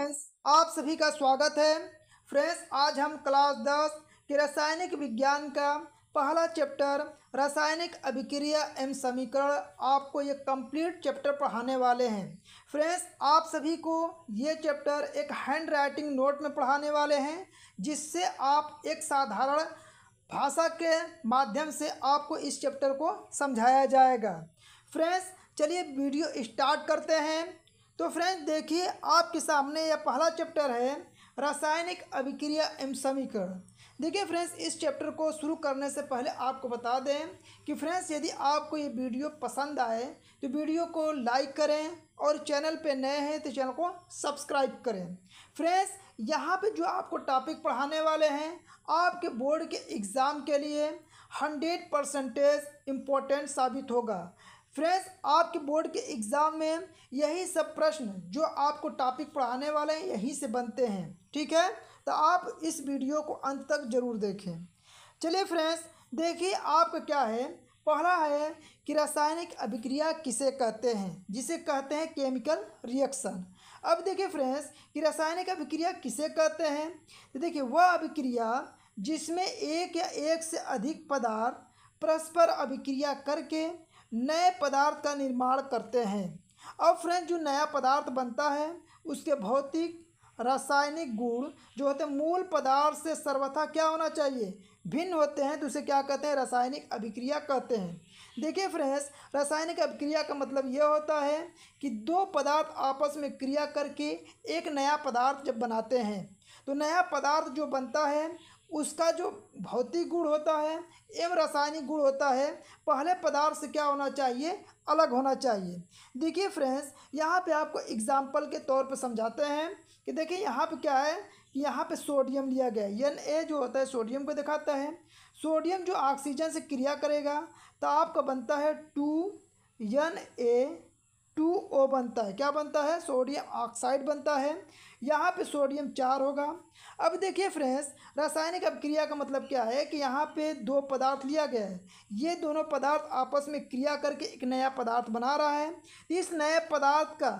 Friends आप सभी का स्वागत है फ्रेंड्स आज हम क्लास दस के रासायनिक विज्ञान का पहला चैप्टर रासायनिक अभिक्रिया एवं समीकरण आपको ये कंप्लीट चैप्टर पढ़ाने वाले हैं फ्रेंड्स आप सभी को ये चैप्टर एक हैंड राइटिंग नोट में पढ़ाने वाले हैं जिससे आप एक साधारण भाषा के माध्यम से आपको इस चैप्टर को समझाया जाएगा फ्रेंड्स चलिए वीडियो स्टार्ट करते हैं तो फ्रेंड्स देखिए आपके सामने यह पहला चैप्टर है रासायनिक अभिक्रिया एवं समीकरण देखिए फ्रेंड्स इस चैप्टर को शुरू करने से पहले आपको बता दें कि फ्रेंड्स यदि आपको ये वीडियो पसंद आए तो वीडियो को लाइक करें और चैनल पे नए हैं तो चैनल को सब्सक्राइब करें फ्रेंड्स यहाँ पे जो आपको टॉपिक पढ़ाने वाले हैं आपके बोर्ड के एग्ज़ाम के लिए हंड्रेड परसेंटेज इम्पोर्टेंट साबित होगा फ्रेंड्स आपके बोर्ड के एग्ज़ाम में यही सब प्रश्न जो आपको टॉपिक पढ़ाने वाले हैं यहीं से बनते हैं ठीक है तो आप इस वीडियो को अंत तक ज़रूर देखें चलिए फ्रेंड्स देखिए आपका क्या है पहला है कि रासायनिक अभिक्रिया किसे कहते हैं जिसे कहते हैं केमिकल रिएक्शन अब देखिए फ्रेंड्स कि रासायनिक अभिक्रिया किसे कहते हैं तो देखिए वह अभिक्रिया जिसमें एक या एक से अधिक पदार्थ परस्पर अभिक्रिया करके नए पदार्थ का निर्माण करते हैं अब फ्रेंड जो नया पदार्थ बनता है उसके भौतिक रासायनिक गुण जो होते हैं मूल पदार्थ से सर्वथा क्या होना चाहिए भिन्न होते हैं तो उसे क्या कहते हैं रासायनिक अभिक्रिया कहते हैं देखिए फ्रेंड्स रासायनिक अभिक्रिया का मतलब यह होता है कि दो पदार्थ आपस में क्रिया करके एक नया पदार्थ जब बनाते हैं तो नया पदार्थ जो बनता है उसका जो भौतिक गुण होता है एवं रासायनिक गुण होता है पहले पदार्थ से क्या होना चाहिए अलग होना चाहिए देखिए फ्रेंड्स यहाँ पे आपको एग्जाम्पल के तौर पे समझाते हैं कि देखिए यहाँ पे क्या है कि यहाँ पे सोडियम लिया गया है एन ए जो होता है सोडियम को दिखाता है सोडियम जो ऑक्सीजन से क्रिया करेगा तो आपका बनता है to N A two O बनता है क्या बनता है सोडियम ऑक्साइड बनता है यहाँ पे सोडियम चार होगा अब देखिए फ्रेंड्स रासायनिक अभिक्रिया का मतलब क्या है कि यहाँ पे दो पदार्थ लिया गया है ये दोनों पदार्थ आपस में क्रिया करके एक नया पदार्थ बना रहा है इस नए पदार्थ का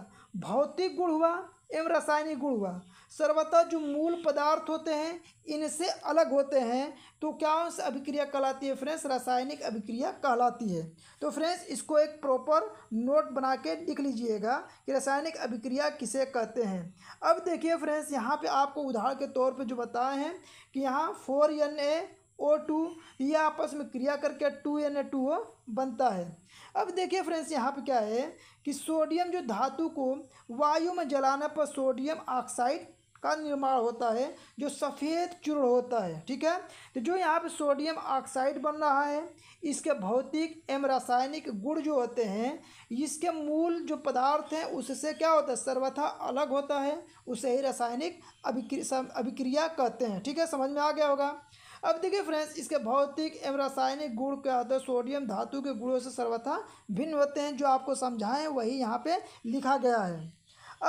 भौतिक गुण हुआ एवं रासायनिक गुण हुआ सर्वतः जो मूल पदार्थ होते हैं इनसे अलग होते हैं तो क्या उनसे अभिक्रिया कहलाती है फ्रेंड्स रासायनिक अभिक्रिया कहलाती है तो फ्रेंड्स इसको एक प्रॉपर नोट बना के लिख लीजिएगा कि रासायनिक अभिक्रिया किसे कहते हैं अब देखिए फ्रेंड्स यहाँ पे आपको उदाहरण के तौर पे जो बताए हैं कि यहाँ four N A O two ये आपस में क्रिया करके two N A two O बनता है अब देखिए फ्रेंड्स यहाँ पे क्या है कि सोडियम जो धातु को वायु में जलाने पर सोडियम ऑक्साइड का निर्माण होता है जो सफ़ेद चूर्ण होता है ठीक है तो जो यहाँ पे सोडियम ऑक्साइड बन रहा है इसके भौतिक एवं रासायनिक गुण जो होते हैं इसके मूल जो पदार्थ हैं उससे क्या होता है सर्वथा अलग होता है उसे ही रासायनिक अभिक्रिया अभिक्रिया कहते हैं ठीक है समझ में आ गया होगा अब देखिए फ्रेंड्स इसके भौतिक एवं रासायनिक गुण क्या होते हैं सोडियम धातु के गुणों से सर्वथा भिन्न होते हैं जो आपको समझाएं वही यहाँ पे लिखा गया है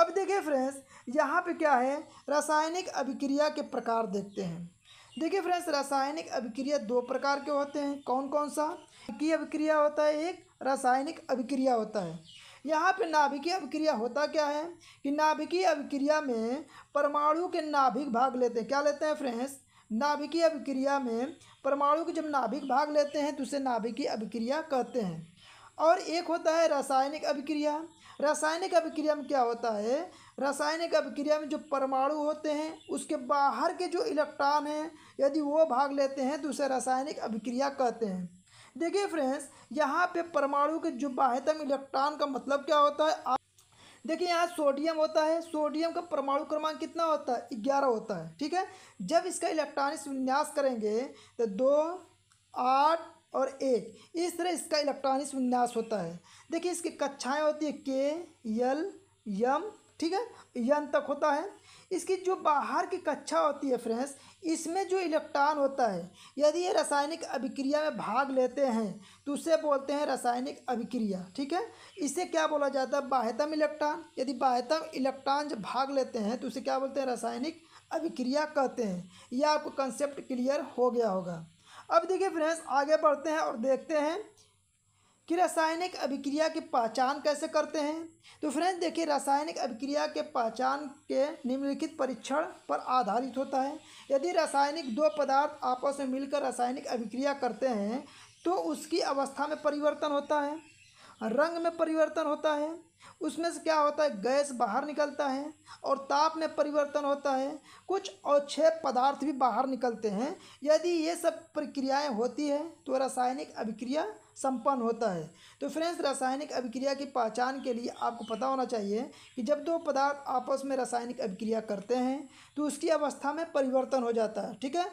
अब देखिए फ्रेंड्स यहाँ पे क्या है रासायनिक अभिक्रिया के प्रकार देखते हैं देखिए फ्रेंड्स रासायनिक अभिक्रिया दो प्रकार के होते हैं कौन कौन सा की अभिक्रिया होता है एक रासायनिक अभिक्रिया होता है यहाँ पे नाभिकीय अभिक्रिया होता क्या है कि नाभिकीय अभिक्रिया में परमाणु के नाभिक भाग लेते हैं क्या लेते हैं फ्रेंड्स नाभिकीय अभिक्रिया में परमाणु के जब नाभिक भाग लेते हैं तो उसे नाभिकीय अभिक्रिया कहते हैं और एक होता है रासायनिक अभिक्रिया रासायनिक अभिक्रिया में क्या होता है रासायनिक अभिक्रिया में जो परमाणु होते हैं उसके बाहर के जो इलेक्ट्रॉन हैं यदि वो भाग लेते हैं तो उसे रासायनिक अभिक्रिया कहते हैं देखिए फ्रेंड्स यहाँ पे परमाणु के जो बाह्यतम इलेक्ट्रॉन का मतलब क्या होता है देखिए यहाँ सोडियम होता है सोडियम का परमाणु क्रमांक कितना होता है ग्यारह होता है ठीक है जब इसका इलेक्ट्रॉनिक्स विन्यास करेंगे तो दो आठ और एक इस तरह इसका इलेक्ट्रॉनिक्स विन्यास होता है देखिए इसकी कक्षाएँ होती है के यल यम ठीक है यन तक होता है इसकी जो बाहर की कक्षा होती है फ्रेंड्स इसमें जो इलेक्ट्रॉन होता है यदि ये रासायनिक अभिक्रिया में भाग लेते हैं तो उसे बोलते हैं रासायनिक अभिक्रिया ठीक है इसे क्या बोला जाता है बाह्यतम इलेक्ट्रॉन यदि बाह्यतम इलेक्ट्रॉन जब भाग लेते हैं तो उसे क्या बोलते हैं रासायनिक अभिक्रिया कहते हैं यह आपको कंसेप्ट क्लियर हो गया होगा अब देखिए फ्रेंड्स आगे बढ़ते हैं और देखते हैं कि रासायनिक अभिक्रिया की पहचान कैसे करते हैं तो फ्रेंड्स देखिए रासायनिक अभिक्रिया के पहचान के निम्नलिखित परीक्षण पर आधारित होता है यदि रासायनिक दो पदार्थ आपस में मिलकर रासायनिक अभिक्रिया करते हैं तो उसकी अवस्था में परिवर्तन होता है रंग में परिवर्तन होता है उसमें से क्या होता है गैस बाहर निकलता है और ताप में परिवर्तन होता है कुछ अवक्षेप पदार्थ भी बाहर निकलते हैं यदि ये सब प्रक्रियाएं होती है तो रासायनिक अभिक्रिया संपन्न होता है तो फ्रेंड्स रासायनिक अभिक्रिया की पहचान के लिए आपको पता होना चाहिए कि जब दो पदार्थ आपस में रासायनिक अभिक्रिया करते हैं तो उसकी अवस्था में परिवर्तन हो जाता है ठीक है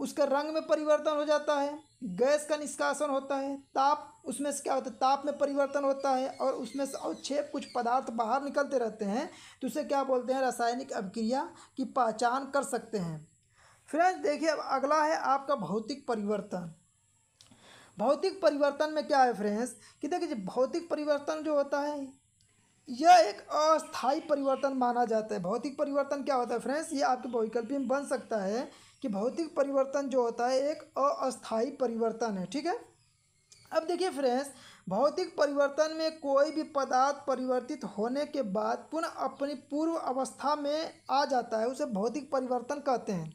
उसका रंग में परिवर्तन हो जाता है गैस का निष्कासन होता है ताप उसमें से क्या होता है ताप में परिवर्तन होता है और उसमें से अवक्षेप कुछ पदार्थ बाहर निकलते रहते हैं तो उसे क्या बोलते हैं रासायनिक अभिक्रिया की पहचान कर सकते हैं फ्रेंड्स देखिए अब अगला है आपका भौतिक परिवर्तन भौतिक परिवर्तन में क्या है फ्रेंड्स कि देखिए भौतिक परिवर्तन जो होता है यह एक अस्थायी परिवर्तन माना जाता है भौतिक परिवर्तन क्या होता है फ्रेंड्स ये आपके बहुविकल्पी में बन सकता है कि भौतिक परिवर्तन जो होता है एक अस्थायी परिवर्तन है ठीक है अब देखिए फ्रेंड्स भौतिक परिवर्तन में कोई भी पदार्थ परिवर्तित होने के बाद पुनः अपनी पूर्व अवस्था में आ जाता है उसे भौतिक परिवर्तन कहते हैं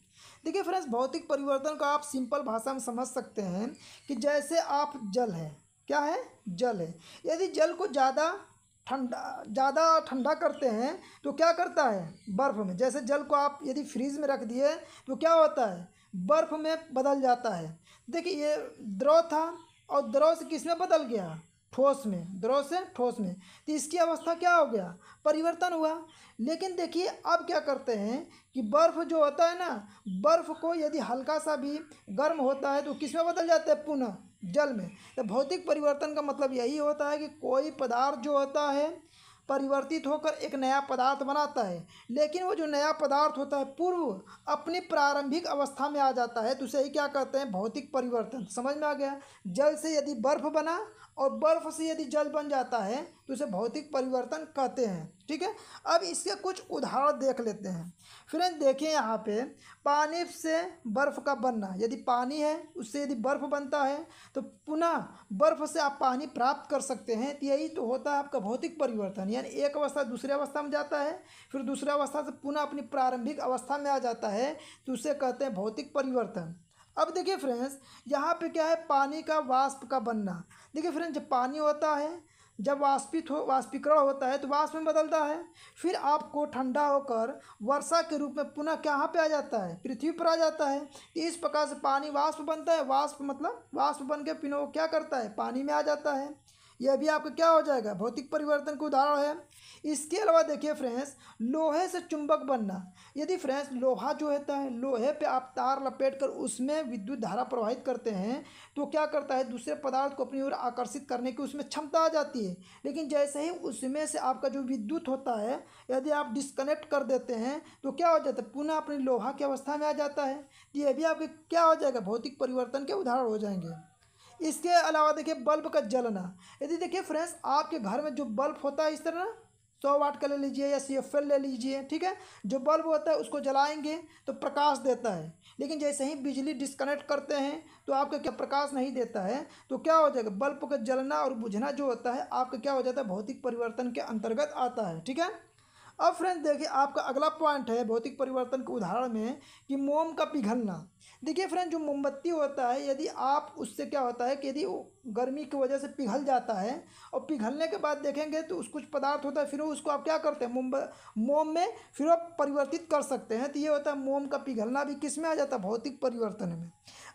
देखिए फ्रेंड्स भौतिक परिवर्तन को आप सिंपल भाषा में समझ सकते हैं कि जैसे आप जल है क्या है जल है यदि जल को ज़्यादा ठंडा ज़्यादा ठंडा करते हैं तो क्या करता है बर्फ़ में जैसे जल को आप यदि फ्रीज में रख दिए तो क्या होता है बर्फ़ में बदल जाता है देखिए ये द्रव था और द्रव से किस में बदल गया ठोस में द्रव से ठोस में तो इसकी अवस्था क्या हो गया परिवर्तन हुआ लेकिन देखिए अब क्या करते हैं कि बर्फ़ जो होता है ना बर्फ़ को यदि हल्का सा भी गर्म होता है तो किस में बदल जाता है पुनः जल में तो भौतिक परिवर्तन का मतलब यही होता है कि कोई पदार्थ जो होता है परिवर्तित होकर एक नया पदार्थ बनाता है लेकिन वो जो नया पदार्थ होता है पूर्व अपनी प्रारंभिक अवस्था में आ जाता है तो उसे ही क्या कहते हैं भौतिक परिवर्तन समझ में आ गया जल से यदि बर्फ बना और बर्फ़ से यदि जल बन जाता है तो इसे भौतिक परिवर्तन कहते हैं ठीक है अब इसके कुछ उदाहरण देख लेते हैं फ्रेंड देखिए यहाँ पे पानी से बर्फ़ का बनना यदि पानी है उससे यदि बर्फ़ बनता है तो पुनः बर्फ़ से आप पानी प्राप्त कर सकते हैं तो यही तो होता है आपका भौतिक परिवर्तन यानी एक अवस्था दूसरे अवस्था में जाता है फिर दूसरे अवस्था से पुनः अपनी प्रारंभिक अवस्था में आ जाता है तो उसे कहते हैं भौतिक परिवर्तन अब देखिए फ्रेंड्स यहाँ पे क्या है पानी का वाष्प का बनना देखिए फ्रेंड्स जब पानी होता है जब वाष्पित हो वाष्पीकरण होता है तो वाष्प में बदलता है फिर आपको ठंडा होकर वर्षा के रूप में पुनः कहाँ पे आ जाता है पृथ्वी पर आ जाता है तो इस प्रकार से पानी वाष्प बनता है वाष्प मतलब वाष्प बन के पिनो क्या करता है पानी में आ जाता है यह भी आपका क्या हो जाएगा भौतिक परिवर्तन का उदाहरण है इसके अलावा देखिए फ्रेंड्स लोहे से चुंबक बनना यदि फ्रेंड्स लोहा जो होता है लोहे पे आप तार लपेट कर उसमें विद्युत धारा प्रवाहित करते हैं तो क्या करता है दूसरे पदार्थ को अपनी ओर आकर्षित करने की उसमें क्षमता आ जाती है लेकिन जैसे ही उसमें से आपका जो विद्युत होता है यदि आप डिस्कनेक्ट कर देते हैं तो क्या हो जाता है पुनः अपनी लोहा की अवस्था में आ जाता है तो यह भी आपके क्या हो जाएगा भौतिक परिवर्तन के उदाहरण हो जाएंगे इसके अलावा देखिए बल्ब का जलना यदि देखिए फ्रेंड्स आपके घर में जो बल्ब होता है इस तरह ना सौ वाट का ले लीजिए या सी एफ एल ले लीजिए ठीक है जो बल्ब होता है उसको जलाएंगे तो प्रकाश देता है लेकिन जैसे ही बिजली डिस्कनेक्ट करते हैं तो आपका क्या प्रकाश नहीं देता है तो क्या हो जाएगा बल्ब का जलना और बुझना जो होता है आपका क्या हो जाता है भौतिक परिवर्तन के अंतर्गत आता है ठीक है अब फ्रेंड्स देखिए आपका अगला पॉइंट है भौतिक परिवर्तन के उदाहरण में कि मोम का पिघलना देखिए फ्रेंड जो मोमबत्ती होता है यदि आप उससे क्या होता है कि यदि गर्मी की वजह से पिघल जाता है और पिघलने के बाद देखेंगे तो उस कुछ पदार्थ होता है फिर उसको आप क्या करते हैं मोम मोम में फिर आप परिवर्तित कर सकते हैं तो ये होता है मोम का पिघलना भी किस में आ जाता है भौतिक परिवर्तन में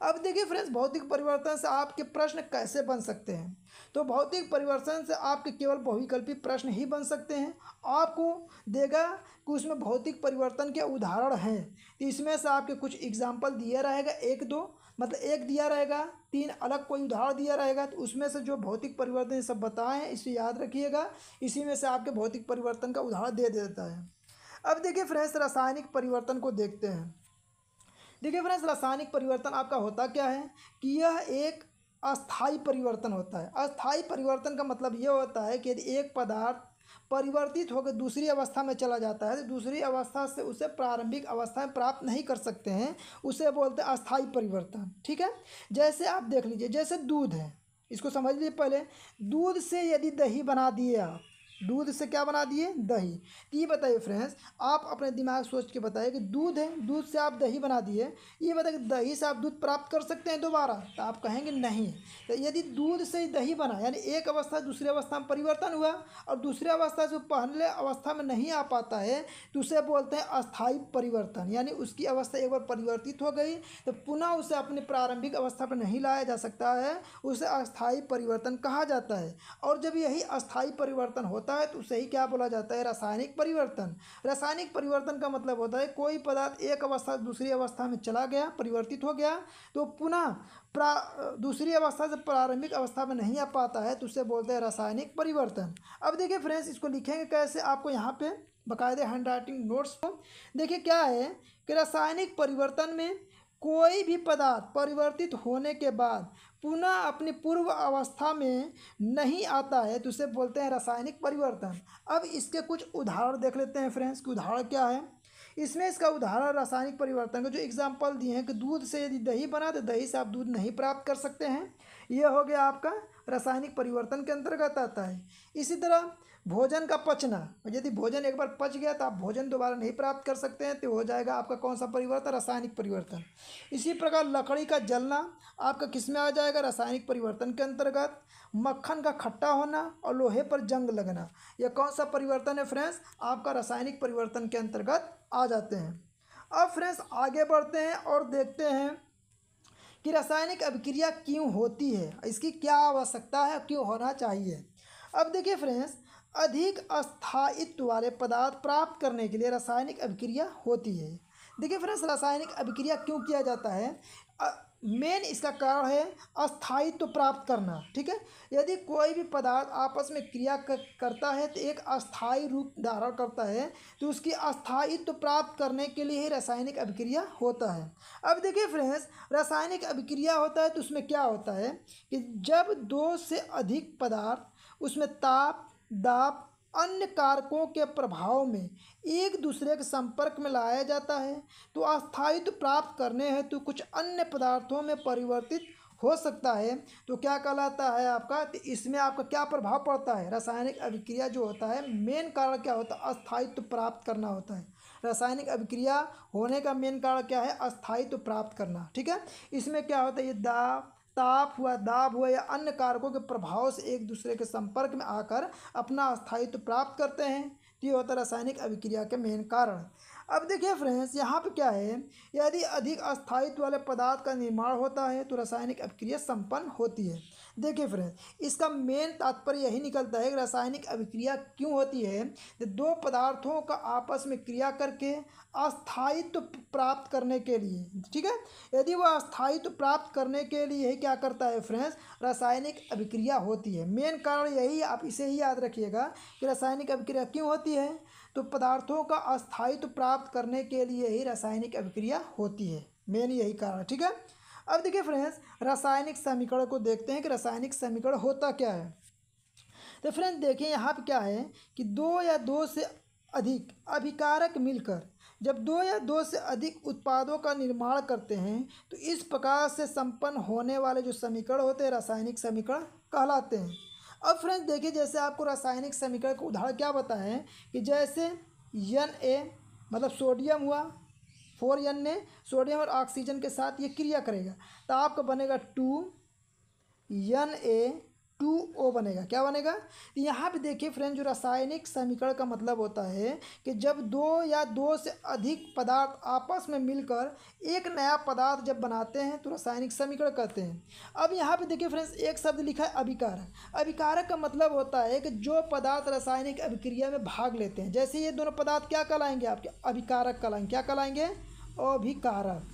अब देखिए फ्रेंड्स भौतिक परिवर्तन से आपके प्रश्न कैसे बन सकते हैं तो भौतिक परिवर्तन से आपके केवल बहुविकल्पी प्रश्न ही बन सकते हैं आपको देगा कि उसमें भौतिक परिवर्तन के उदाहरण हैं तो इसमें से आपके कुछ एग्जाम्पल दिया रहेगा एक दो मतलब एक दिया रहेगा तीन अलग कोई उदाहरण दिया रहेगा तो उसमें से जो भौतिक परिवर्तन सब बताएं हैं इसे याद रखिएगा इसी में से आपके भौतिक परिवर्तन का उदाहरण दे देता है अब देखिए फ्रेंड्स रासायनिक परिवर्तन को देखते हैं देखिए फ्रेंड्स रासायनिक परिवर्तन आपका होता क्या है कि यह एक अस्थाई परिवर्तन होता है अस्थाई परिवर्तन का मतलब यह होता है कि यदि एक पदार्थ परिवर्तित होकर दूसरी अवस्था में चला जाता है तो दूसरी अवस्था से उसे प्रारंभिक अवस्था में प्राप्त नहीं कर सकते हैं उसे बोलते हैं अस्थायी परिवर्तन ठीक है जैसे आप देख लीजिए जैसे दूध है इसको समझ लीजिए पहले दूध से यदि दही बना दिए आप दूध से क्या बना दिए दही तो ये बताइए फ्रेंड्स आप अपने दिमाग सोच के बताइए कि दूध है दूध से आप दही बना दिए ये बताइए दही से आप दूध प्राप्त कर सकते हैं दोबारा तो आप कहेंगे नहीं तो यदि दूध से दही बना यानी एक अवस्था दूसरी अवस्था में परिवर्तन हुआ और दूसरी अवस्था से पहले अवस्था में नहीं आ पाता है तो उसे बोलते हैं अस्थायी परिवर्तन यानी उसकी अवस्था एक बार परिवर्तित हो गई तो पुनः उसे अपने प्रारंभिक अवस्था पर नहीं लाया जा सकता है उसे अस्थायी परिवर्तन कहा जाता है और जब यही अस्थायी परिवर्तन होता होता है तो उसे ही क्या बोला जाता है रासायनिक परिवर्तन रासायनिक परिवर्तन का मतलब होता है कोई पदार्थ एक अवस्था से दूसरी अवस्था में चला गया परिवर्तित हो गया तो पुनः प्रा दूसरी अवस्था से प्रारंभिक अवस्था में नहीं आ पाता है तो उसे बोलते हैं रासायनिक परिवर्तन अब देखिए फ्रेंड्स इसको लिखेंगे कैसे आपको यहाँ पर बकायदे हैंड राइटिंग नोट्स को देखिए क्या है कि रासायनिक परिवर्तन में कोई भी पदार्थ परिवर्तित होने के बाद पुनः अपनी पूर्व अवस्था में नहीं आता है तो उसे बोलते हैं रासायनिक परिवर्तन अब इसके कुछ उदाहरण देख लेते हैं फ्रेंड्स कि उदाहरण क्या है इसमें इसका उदाहरण रासायनिक परिवर्तन का जो एग्जाम्पल दिए हैं कि दूध से यदि दही बना तो दही से आप दूध नहीं प्राप्त कर सकते हैं यह हो गया आपका रासायनिक परिवर्तन के अंतर्गत आता है इसी तरह भोजन का पचना यदि भोजन एक बार पच गया तो आप भोजन दोबारा नहीं प्राप्त कर सकते हैं तो हो जाएगा आपका कौन सा परिवर्तन रासायनिक परिवर्तन इसी प्रकार लकड़ी का जलना आपका किस में आ जाएगा रासायनिक परिवर्तन के अंतर्गत मक्खन का खट्टा होना और लोहे पर जंग लगना यह कौन सा परिवर्तन है फ्रेंड्स आपका रासायनिक परिवर्तन के अंतर्गत आ जाते हैं अब फ्रेंड्स आगे बढ़ते हैं और देखते हैं कि रासायनिक अभिक्रिया क्यों होती है इसकी क्या आवश्यकता है क्यों होना चाहिए अब देखिए फ्रेंड्स अधिक अस्थायित्व वाले पदार्थ प्राप्त करने के लिए रासायनिक अभिक्रिया होती है देखिए फ्रेंड्स रासायनिक अभिक्रिया क्यों किया जाता है मेन इसका कारण है अस्थायित्व प्राप्त करना ठीक है यदि कोई भी पदार्थ आपस में क्रिया कर, करता है तो एक अस्थायी रूप धारण करता है तो उसकी अस्थायित्व प्राप्त करने के लिए ही रासायनिक अभिक्रिया होता है अब देखिए फ्रेंड्स रासायनिक अभिक्रिया होता है तो उसमें क्या होता है कि जब दो से अधिक पदार्थ उसमें ताप दाब अन्य कारकों के प्रभाव में एक दूसरे के संपर्क में लाया जाता है तो अस्थायित्व प्राप्त करने हेतु कुछ अन्य पदार्थों में परिवर्तित हो सकता है तो क्या कहलाता है आपका तो इसमें आपका क्या प्रभाव पड़ता है रासायनिक अभिक्रिया जो होता है मेन कारण क्या होता है अस्थायित्व प्राप्त करना होता है रासायनिक अभिक्रिया होने का मेन कारण क्या है अस्थायित्व प्राप्त करना ठीक है इसमें क्या होता है ये दाब ताप हुआ दाब हुआ या अन्य कारकों के प्रभाव से एक दूसरे के संपर्क में आकर अपना अस्थायित्व प्राप्त करते हैं तो ये होता है रासायनिक अभिक्रिया के मेन कारण अब देखिए फ्रेंड्स यहाँ पे क्या है यदि अधिक अस्थायित्व वाले पदार्थ का निर्माण होता है तो रासायनिक अभिक्रिया संपन्न होती है देखिए फ्रेंड्स इसका मेन तात्पर्य यही निकलता है कि रासायनिक अभिक्रिया क्यों होती है तो दो पदार्थों का आपस में क्रिया करके अस्थायित्व प्राप्त करने के लिए ठीक है यदि वह अस्थायित्व प्राप्त करने के लिए क्या करता है फ्रेंड्स रासायनिक अभिक्रिया होती है मेन कारण यही आप इसे ही याद रखिएगा कि रासायनिक अभिक्रिया क्यों होती है तो पदार्थों का अस्थायित्व प्राप्त करने के लिए ही रासायनिक अभिक्रिया होती है मेन यही कारण ठीक है अब देखिए फ्रेंड्स रासायनिक समीकरण को देखते हैं कि रासायनिक समीकरण होता क्या है तो फ्रेंड्स देखिए यहाँ पर क्या है कि दो या दो से अधिक अभिकारक मिलकर जब दो या दो से अधिक उत्पादों का निर्माण करते हैं तो इस प्रकार से संपन्न होने वाले जो समीकरण होते हैं रासायनिक समीकरण कहलाते हैं अब फ्रेंड्स देखिए जैसे आपको रासायनिक समीकरण का उदाहरण क्या बताएं कि जैसे यन ए मतलब सोडियम हुआ फोर एन ए सोडियम और ऑक्सीजन के साथ ये क्रिया करेगा तो आपका बनेगा टू यन ए टू ओ बनेगा क्या बनेगा तो यहाँ पे देखिए फ्रेंड जो रासायनिक समीकरण का मतलब होता है कि जब दो या दो से अधिक पदार्थ आपस में मिलकर एक नया पदार्थ जब बनाते हैं तो रासायनिक समीकरण कहते हैं अब यहाँ पे देखिए फ्रेंड्स एक शब्द लिखा है अभिकारक अभिकारक का मतलब होता है कि जो पदार्थ रासायनिक अभिक्रिया में भाग लेते हैं जैसे ये दोनों पदार्थ क्या कहलाएंगे आपके अभिकारक कहलाएंगे क्या कहलाएंगे अभिकारक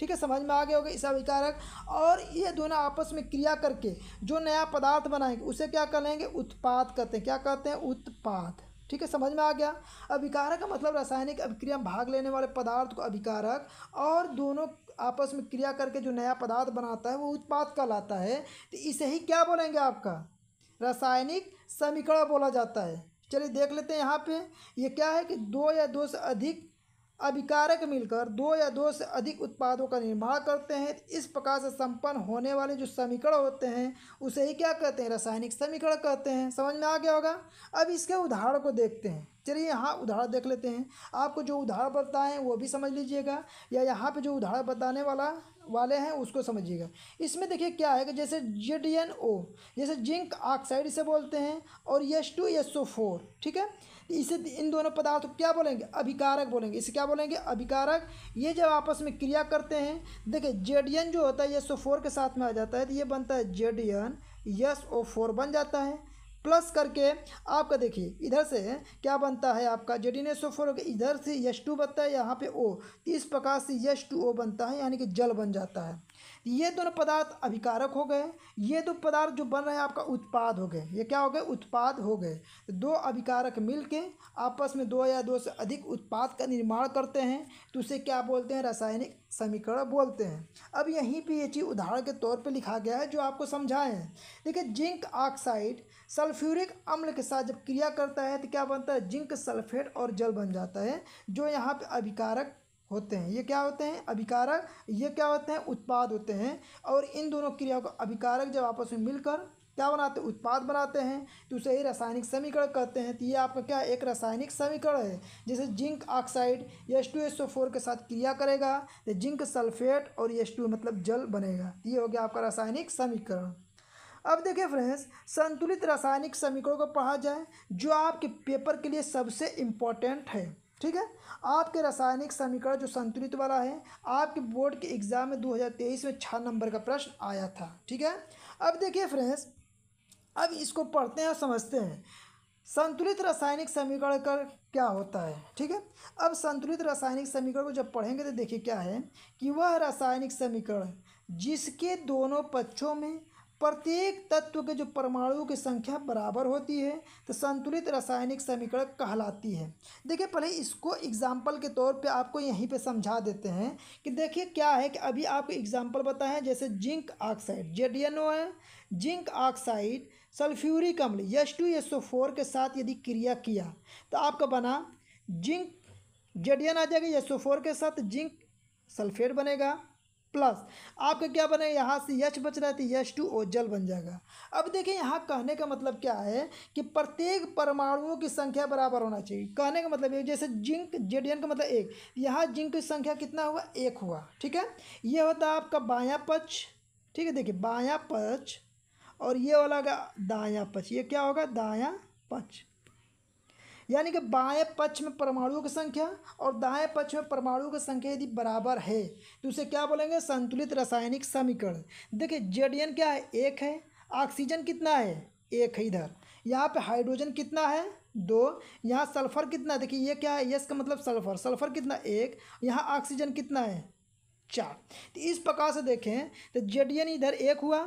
ठीक है समझ में आ गया होगा इस अभिकारक और ये दोनों आपस में क्रिया करके जो नया पदार्थ बनाएंगे उसे क्या कहेंगे उत्पाद कहते हैं क्या कहते हैं उत्पाद ठीक है समझ में आ गया अभिकारक का मतलब रासायनिक अभिक्रिया में भाग लेने वाले पदार्थ को अभिकारक और दोनों आपस में क्रिया करके जो नया पदार्थ बनाता है वो उत्पाद कहलाता है तो इसे ही क्या बोलेंगे आपका रासायनिक समीकरण बोला जाता है चलिए देख लेते हैं यहाँ पे ये क्या है कि दो या दो से अधिक अभिकारक मिलकर दो या दो से अधिक उत्पादों का निर्माण करते हैं तो इस प्रकार से संपन्न होने वाले जो समीकरण होते हैं उसे ही क्या कहते हैं रासायनिक समीकरण कहते हैं समझ में आ गया होगा अब इसके उदाहरण को देखते हैं चलिए यहाँ उदाहरण देख लेते हैं आपको जो उदाहरण बताएं वो भी समझ लीजिएगा या यहाँ पे जो उदाहरण बताने वाला वाले हैं उसको समझिएगा इसमें देखिए क्या है कि जैसे जेड एन ओ जैसे जिंक ऑक्साइड से बोलते हैं और एस टू ओ फोर ठीक है तो इसे इन दोनों पदार्थ को क्या बोलेंगे अभिकारक बोलेंगे इसे क्या बोलेंगे अभिकारक ये जब आपस में क्रिया करते हैं देखिए जेडियन जो होता है ये सो फोर के साथ में आ जाता है तो ये बनता है जेडियन यस ओ फोर बन जाता है प्लस करके आपका देखिए इधर से क्या बनता है आपका जेडिन एस ओ फोर इधर से यश टू बनता है यहाँ पे ओ तो इस प्रकार से यश टू ओ बनता है यानी कि जल बन जाता है ये दोनों पदार्थ अभिकारक हो गए ये दो पदार्थ जो बन रहे हैं आपका उत्पाद हो गए ये क्या हो गए उत्पाद हो गए दो अभिकारक मिलके आपस में दो या दो से अधिक उत्पाद का निर्माण करते हैं तो उसे क्या बोलते हैं रासायनिक समीकरण बोलते हैं अब यहीं पर ये चीज़ उदाहरण के तौर पर लिखा गया है जो आपको समझाए हैं देखिए जिंक ऑक्साइड सल्फ्यूरिक अम्ल के साथ जब क्रिया करता है तो क्या बनता है जिंक सल्फेट और जल बन जाता है जो यहाँ पे अभिकारक होते हैं ये क्या होते हैं अभिकारक ये क्या होते हैं उत्पाद होते हैं और इन दोनों क्रियाओं का अभिकारक जब आपस में मिलकर क्या बनाते हैं उत्पाद बनाते हैं तो उसे ही रासायनिक समीकरण कहते हैं तो ये आपका क्या एक रासायनिक समीकरण है जैसे zinc oxide S two S O four के साथ क्रिया करेगा तो जिंक सल्फेट और एस टू मतलब जल बनेगा तो ये हो गया आपका रासायनिक समीकरण अब देखिए फ्रेंड्स संतुलित रासायनिक समीकरण को पढ़ा जाए जो आपके पेपर के लिए सबसे इम्पोर्टेंट है ठीक है आपके रासायनिक समीकरण जो संतुलित वाला है आपके बोर्ड के एग्ज़ाम में 2023 में छः नंबर का प्रश्न आया था ठीक है अब देखिए फ्रेंड्स अब इसको पढ़ते हैं और समझते हैं संतुलित रासायनिक समीकरण का क्या होता है ठीक है अब संतुलित रासायनिक समीकरण को जब पढ़ेंगे तो देखिए क्या है कि वह रासायनिक समीकरण जिसके दोनों पक्षों में प्रत्येक तत्व के जो परमाणु की संख्या बराबर होती है तो संतुलित रासायनिक समीकरण कहलाती है देखिए पहले इसको एग्जाम्पल के तौर पे आपको यहीं पे समझा देते हैं कि देखिए क्या है कि अभी आपको एग्जाम्पल बताएं जैसे जिंक ऑक्साइड जेड है जिंक ऑक्साइड सल्फ्यूरिक अम्ल S two S O four के साथ यदि क्रिया किया तो आपका बना जिंक जेड आ जाएगा एस ओ फोर के साथ जिंक सल्फेट बनेगा प्लस आपका क्या बने यहाँ से यच बच रहा है तो यच टू ओ जल बन जाएगा अब देखें यहाँ कहने का मतलब क्या है कि प्रत्येक परमाणुओं की संख्या बराबर होना चाहिए कहने का मतलब एक जैसे जिंक जेड का मतलब एक यहाँ जिंक की संख्या कितना हुआ एक हुआ ठीक है ये होता है आपका बाया पक्ष ठीक है देखिए बाया पक्ष और ये वाला का दाया पक्ष ये क्या होगा दाया पक्ष यानी कि बाएं पक्ष में परमाणुओं की संख्या और दाएं पक्ष में परमाणुओं की संख्या यदि बराबर है तो उसे क्या बोलेंगे संतुलित रासायनिक समीकरण देखिए जेड एन क्या है एक है ऑक्सीजन कितना है एक है इधर यहाँ पे हाइड्रोजन कितना है दो यहाँ सल्फर कितना देखिए ये क्या है यस का मतलब सल्फर सल्फर कितना एक यहाँ ऑक्सीजन कितना है चार तो इस प्रकार से देखें तो जेड एन इधर एक हुआ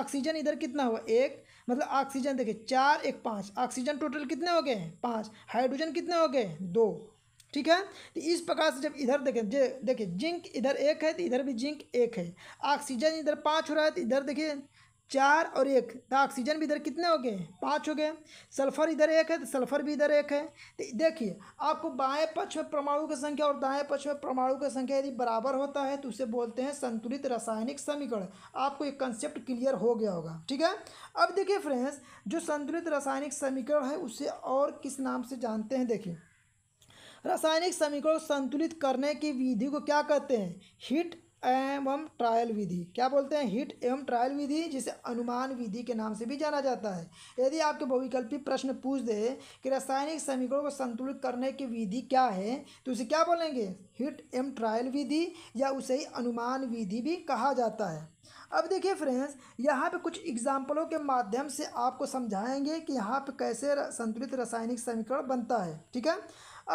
ऑक्सीजन इधर कितना हुआ एक मतलब ऑक्सीजन देखिए चार एक पाँच ऑक्सीजन टोटल कितने हो गए पाँच हाइड्रोजन कितने हो गए दो ठीक है तो इस प्रकार से जब इधर देखें देखिए जिंक इधर एक है तो इधर भी जिंक एक है ऑक्सीजन इधर पाँच हो रहा है तो इधर देखिए चार और एक तो ऑक्सीजन भी इधर कितने हो गए पाँच हो गए सल्फर इधर एक है तो सल्फर भी इधर एक है तो देखिए आपको बाएं पक्ष में परमाणु की संख्या और दाएं पक्ष में परमाणु की संख्या यदि बराबर होता है तो उसे बोलते हैं संतुलित रासायनिक समीकरण आपको ये कंसेप्ट क्लियर हो गया होगा ठीक है अब देखिए फ्रेंड्स जो संतुलित रासायनिक समीकरण है उसे और किस नाम से जानते हैं देखिए रासायनिक समीकरण संतुलित करने की विधि को क्या कहते हैं हीट एवं ट्रायल विधि क्या बोलते हैं हिट एवं ट्रायल विधि जिसे अनुमान विधि के नाम से भी जाना जाता है यदि आपके बहुविकल्पी प्रश्न पूछ दे कि रासायनिक समीकरणों को संतुलित करने की विधि क्या है तो उसे क्या बोलेंगे हिट एवं ट्रायल विधि या उसे ही अनुमान विधि भी कहा जाता है अब देखिए फ्रेंड्स यहाँ पे कुछ एग्जाम्पलों के माध्यम से आपको समझाएंगे कि यहाँ पे कैसे संतुलित रासायनिक समीकरण बनता है ठीक है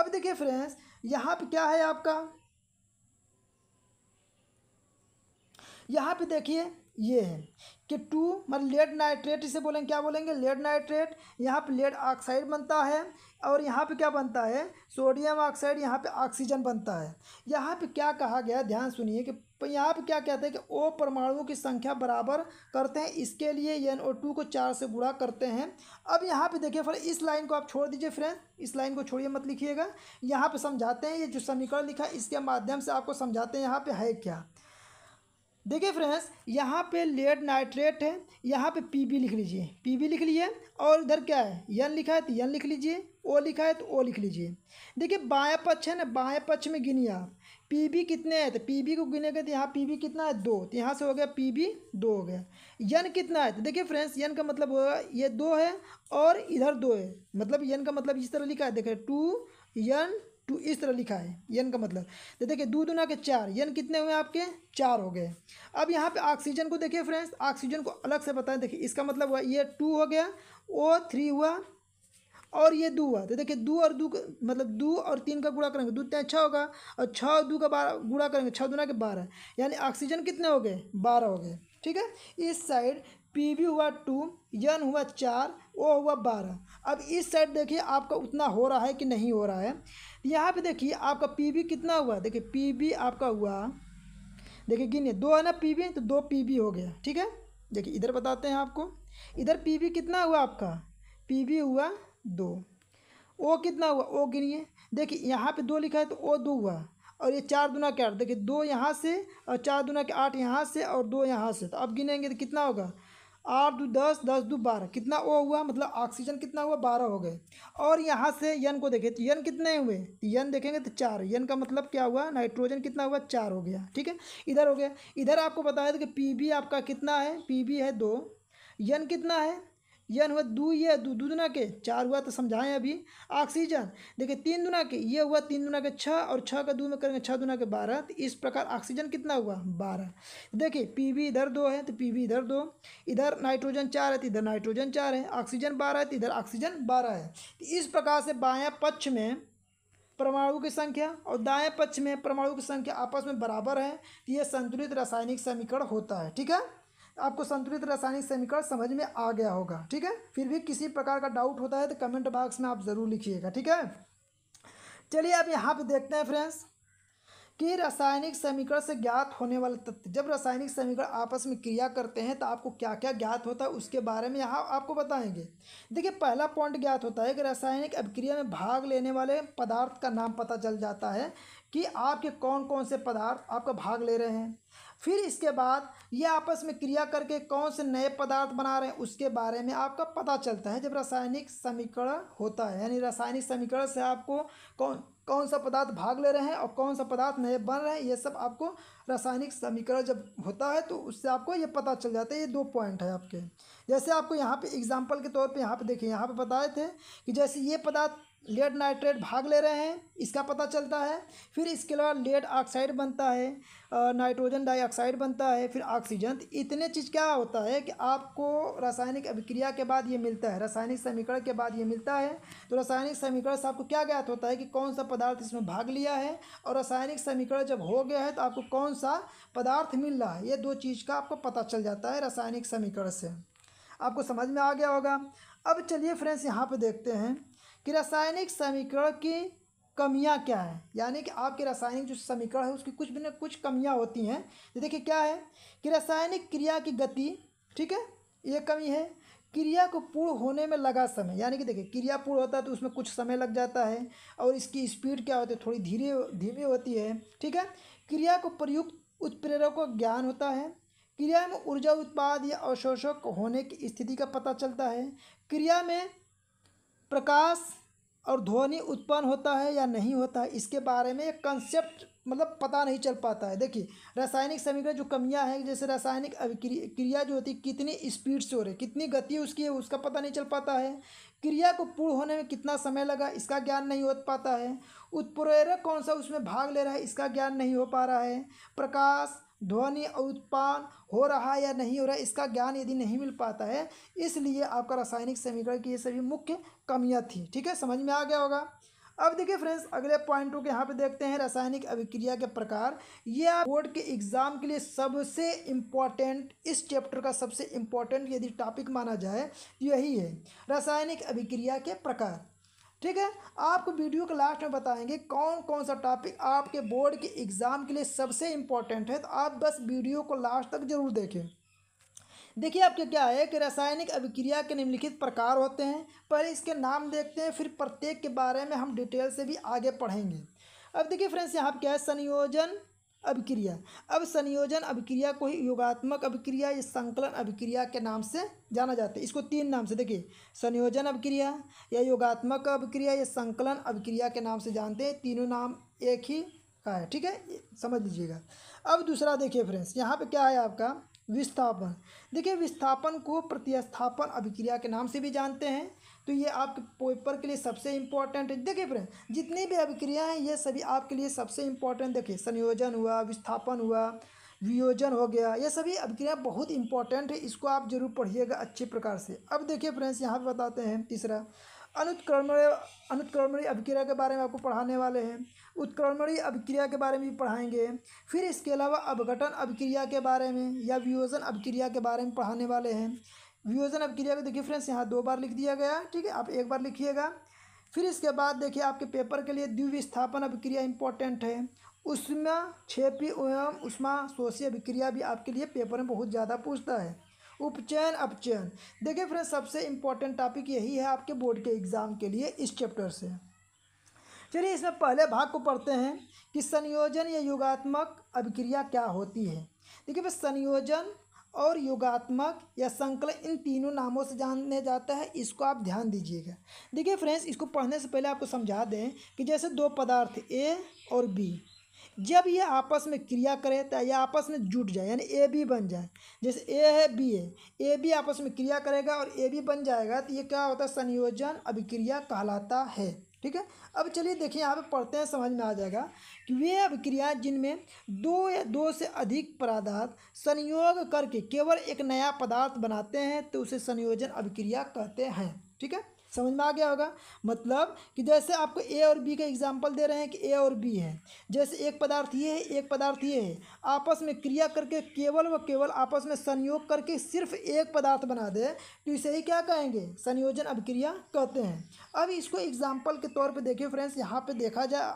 अब देखिए फ्रेंड्स यहाँ पे क्या है आपका यहाँ पे देखिए ये है कि टू मतलब लेड नाइट्रेट इसे बोलेंगे क्या बोलेंगे लेड नाइट्रेट यहाँ पे लेड ऑक्साइड बनता है और यहाँ पे क्या बनता है सोडियम ऑक्साइड यहाँ पे ऑक्सीजन बनता है यहाँ पे क्या कहा गया ध्यान सुनिए कि यहाँ पे क्या कहते हैं कि ओ परमाणुओं की संख्या बराबर करते हैं इसके लिए एन ओ टू को चार से गुणा करते हैं अब यहाँ पे देखिए फिर इस लाइन को आप छोड़ दीजिए फ्रेंड इस लाइन को छोड़िए मत लिखिएगा यहाँ पे समझाते हैं ये जो समीकरण लिखा है इसके माध्यम से आपको समझाते हैं यहाँ पे है क्या देखिए फ्रेंड्स यहाँ पे लेड नाइट्रेट है यहाँ पे पी लिख लीजिए पी लिख लिए और इधर क्या है यन लिखा है तो यन लिख लीजिए ओ लिखा है तो ओ लिख लीजिए देखिए बाया पक्ष है ना बाया पक्ष में गिनिए आप बी कितने हैं तो बी को गिने गए तो यहाँ बी कितना है दो तो यहाँ से हो गया पी बी दो हो गया यन कितना है तो देखिए फ्रेंड्स यन का मतलब होगा ये दो है और इधर दो है मतलब यन का मतलब इस तरह लिखा है देखिए टू यन टू इस तरह लिखा है यन का मतलब तो देखिए दो दुना के चार यन कितने हुए आपके चार हो गए अब यहाँ पे ऑक्सीजन को देखिए फ्रेंड्स ऑक्सीजन को अलग से बताएं देखिए इसका मतलब हुआ ये टू हो गया ओ थ्री हुआ और ये दो हुआ तो देखिए दो और दो मतलब दो और तीन का गुड़ा करेंगे दो तीन छः होगा और छः और दो का बारह गुड़ा करेंगे छः दुना के बारह यानी ऑक्सीजन कितने हो गए बारह हो गए ठीक है इस साइड पी वी हुआ टू यन हुआ चार ओ हुआ बारह अब इस साइड देखिए आपका उतना हो रहा है कि नहीं हो रहा है यहाँ पे देखिए आपका पी वी कितना हुआ देखिए पी वी आपका हुआ देखिए गिनिए दो है ना पी वी तो दो पी वी हो गया ठीक है देखिए इधर बताते हैं आपको इधर पी वी कितना हुआ आपका पी वी हुआ दो ओ कितना हुआ ओ गिनिए देखिए यहाँ पे दो लिखा है तो ओ दो हुआ और ये चार दुना के आठ देखिए दो यहाँ से और चार दुना के आठ यहाँ से और दो यहाँ से तो अब गिनेंगे तो कितना होगा आठ दो दस दस दो बारह कितना ओ हुआ मतलब ऑक्सीजन कितना हुआ बारह हो गए और यहाँ से यन को देखें तो यन कितने हुए तो यन देखेंगे तो चार यन का मतलब क्या हुआ नाइट्रोजन कितना हुआ चार हो गया ठीक है इधर हो गया इधर आपको बताया था कि पी आपका कितना है पी है दो यन कितना है यह हुआ दू ये दू दू दुना के चार हुआ तो समझाएं अभी ऑक्सीजन देखिए तीन दुना के ये हुआ तीन दुना के छः और छः का दो में करेंगे छः दुना के बारह तो इस प्रकार ऑक्सीजन कितना हुआ बारह तो देखिए पी वी इधर दो है तो पी वी इधर दो इधर नाइट्रोजन चार है तो इधर नाइट्रोजन चार है ऑक्सीजन बारह है तो इधर ऑक्सीजन बारह है तो इस प्रकार से बाया पक्ष में परमाणु की संख्या और दाएं पक्ष में परमाणु की संख्या आपस में बराबर है तो यह संतुलित रासायनिक समीकरण होता है ठीक है आपको संतुलित रासायनिक समीकरण समझ में आ गया होगा ठीक है फिर भी किसी प्रकार का डाउट होता है तो कमेंट बॉक्स में आप ज़रूर लिखिएगा ठीक है चलिए अब यहाँ पे देखते हैं फ्रेंड्स कि रासायनिक समीकरण से ज्ञात होने वाले तत्व जब रासायनिक समीकरण आपस में क्रिया करते हैं तो आपको क्या क्या ज्ञात होता है उसके बारे में यहाँ आपको बताएंगे देखिए पहला पॉइंट ज्ञात होता है कि रासायनिक अभिक्रिया में भाग लेने वाले पदार्थ का नाम पता चल जाता है कि आपके कौन कौन से पदार्थ आपका भाग ले रहे हैं फिर इसके बाद ये आपस में क्रिया करके कौन से नए पदार्थ बना रहे हैं उसके बारे में आपका पता चलता है जब रासायनिक समीकरण होता है यानी रासायनिक समीकरण से आपको कौन कौन सा पदार्थ भाग ले रहे हैं और कौन सा पदार्थ नए बन रहे हैं ये सब आपको रासायनिक समीकरण जब होता है तो उससे आपको ये पता चल जाता है ये दो पॉइंट है आपके जैसे आपको यहाँ पे एग्जाम्पल के तौर पे यहाँ पे देखिए यहाँ पे बताए थे कि जैसे ये पदार्थ लेड नाइट्रेट भाग ले रहे हैं इसका पता चलता है फिर इसके अलावा लेड ऑक्साइड बनता है नाइट्रोजन डाइऑक्साइड बनता है फिर ऑक्सीजन तो इतने चीज़ क्या होता है कि आपको रासायनिक अभिक्रिया के बाद ये मिलता है रासायनिक समीकरण के बाद ये मिलता है तो रासायनिक समीकरण से आपको क्या ज्ञात होता है कि कौन सा पदार्थ इसमें भाग लिया है और रासायनिक समीकरण जब हो गया है तो आपको कौन सा पदार्थ मिल रहा है ये दो चीज़ का आपको पता चल जाता है रासायनिक समीकरण से आपको समझ में आ गया होगा अब चलिए फ्रेंड्स यहाँ पर देखते हैं कि रासायनिक समीकरण की कमियां क्या हैं यानी कि आपके रासायनिक जो समीकरण है उसकी कुछ भी ना कुछ कमियां होती हैं तो देखिए क्या है कि रासायनिक क्रिया की गति ठीक है ये कमी है क्रिया को पूर्ण होने में लगा समय यानी कि देखिए क्रिया पूर्ण होता है तो उसमें कुछ समय लग जाता है और इसकी स्पीड क्या होती है थोड़ी धीरे धीमी होती है ठीक है क्रिया को प्रयुक्त उत्प्रेरक का ज्ञान होता है क्रिया में ऊर्जा उत्पाद या अवशोषक होने की स्थिति का पता चलता है क्रिया में प्रकाश और ध्वनि उत्पन्न होता है या नहीं होता है इसके बारे में कंसेप्ट मतलब पता नहीं चल पाता है देखिए रासायनिक समीकरण जो कमियां हैं जैसे रासायनिक क्रिया जो होती है कितनी स्पीड से हो रही है कितनी गति उसकी है उसका पता नहीं चल पाता है क्रिया को पूर्ण होने में कितना समय लगा इसका ज्ञान नहीं हो पाता है उत्प्रेरक कौन सा उसमें भाग ले रहा है इसका ज्ञान नहीं हो पा रहा है प्रकाश ध्वनि उत्पन्न हो रहा या नहीं हो रहा इसका ज्ञान यदि नहीं मिल पाता है इसलिए आपका रासायनिक समीकरण की ये सभी मुख्य कमियाँ थी ठीक है समझ में आ गया होगा अब देखिए फ्रेंड्स अगले पॉइंट के यहाँ पे देखते हैं रासायनिक अभिक्रिया के प्रकार ये आप बोर्ड के एग्जाम के लिए सबसे इम्पॉर्टेंट इस चैप्टर का सबसे इम्पॉर्टेंट यदि टॉपिक माना जाए तो यही है रासायनिक अभिक्रिया के प्रकार ठीक है आपको वीडियो के लास्ट में बताएंगे कौन कौन सा टॉपिक आपके बोर्ड के एग्ज़ाम के लिए सबसे इम्पॉर्टेंट है तो आप बस वीडियो को लास्ट तक जरूर देखें देखिए आपके क्या है कि रासायनिक अभिक्रिया के निम्नलिखित प्रकार होते हैं पहले इसके नाम देखते हैं फिर प्रत्येक के बारे में हम डिटेल से भी आगे पढ़ेंगे अब देखिए फ्रेंड्स यहाँ क्या है संयोजन अभिक्रिया अब संयोजन अभिक्रिया को ही योगात्मक अभिक्रिया या संकलन अभिक्रिया के नाम से जाना जाता है इसको तीन नाम से देखिए संयोजन अभिक्रिया या योगात्मक अभिक्रिया या संकलन अभिक्रिया के नाम से जानते हैं तीनों नाम एक ही का है ठीक है समझ लीजिएगा अब दूसरा देखिए फ्रेंड्स यहाँ पर क्या है आपका विस्थापन देखिए विस्थापन को प्रतिस्थापन अभिक्रिया के नाम से भी जानते हैं तो ये आपके पेपर के लिए सबसे इम्पॉर्टेंट है देखिए फ्रेंड जितनी भी अभिक्रियाएँ हैं ये सभी आपके लिए सबसे इम्पॉर्टेंट देखिए संयोजन हुआ विस्थापन हुआ वियोजन हो गया ये सभी अभिक्रिया बहुत इंपॉर्टेंट है इसको आप जरूर पढ़िएगा अच्छे प्रकार से अब देखिए फ्रेंड्स यहाँ पर बताते हैं तीसरा अनुत्क्रमणीय अनुत्क्रमणीय अभिक्रिया के बारे में आपको पढ़ाने वाले हैं उत्क्रमणीय अभिक्रिया के बारे में भी पढ़ाएंगे फिर इसके अलावा अवघटन अभिक्रिया के बारे में या वियोजन अभिक्रिया के बारे में पढ़ाने वाले हैं वियोजन अब क्रिया को देखिए फ्रेंड्स यहाँ दो बार लिख दिया गया ठीक है आप एक बार लिखिएगा फिर इसके बाद देखिए आपके पेपर के लिए द्विविस्थापन अभिक्रिया इंपॉर्टेंट है उसमें छेपी एवं उष्मा शोषी अभिक्रिया भी आपके लिए पेपर में बहुत ज़्यादा पूछता है उपचयन अपचयन देखिए फ्रेंड सबसे इम्पोर्टेंट टॉपिक यही है आपके बोर्ड के एग्ज़ाम के लिए इस चैप्टर से चलिए इसमें पहले भाग को पढ़ते हैं कि संयोजन या युगात्मक अभिक्रिया क्या होती है देखिए भाई संयोजन और योगात्मक या संकलन इन तीनों नामों से जाने जाता है इसको आप ध्यान दीजिएगा देखिए फ्रेंड्स इसको पढ़ने से पहले आपको समझा दें कि जैसे दो पदार्थ ए और बी जब ये आपस में क्रिया करे तो ये आपस में जुट जाए यानी ए बी बन जाए जैसे ए है बी है ए बी आपस में क्रिया करेगा और ए बी बन जाएगा तो ये क्या होता है संयोजन अभिक्रिया कहलाता है ठीक है अब चलिए देखिए यहाँ पे पढ़ते हैं समझ में आ जाएगा कि वे अभिक्रिया जिनमें दो या दो से अधिक पदार्थ संयोग करके केवल एक नया पदार्थ बनाते हैं तो उसे संयोजन अभिक्रिया कहते हैं ठीक है समझ में आ गया होगा मतलब कि जैसे आपको ए और बी का एग्जाम्पल दे रहे हैं कि ए और बी है जैसे एक पदार्थ ये है एक पदार्थ ये है आपस में क्रिया करके केवल व केवल आपस में संयोग करके सिर्फ एक पदार्थ बना दे तो इसे ही क्या कहेंगे संयोजन अभिक्रिया कहते हैं अब इसको एग्जाम्पल के तौर पर देखिए फ्रेंड्स यहाँ पर देखा जाए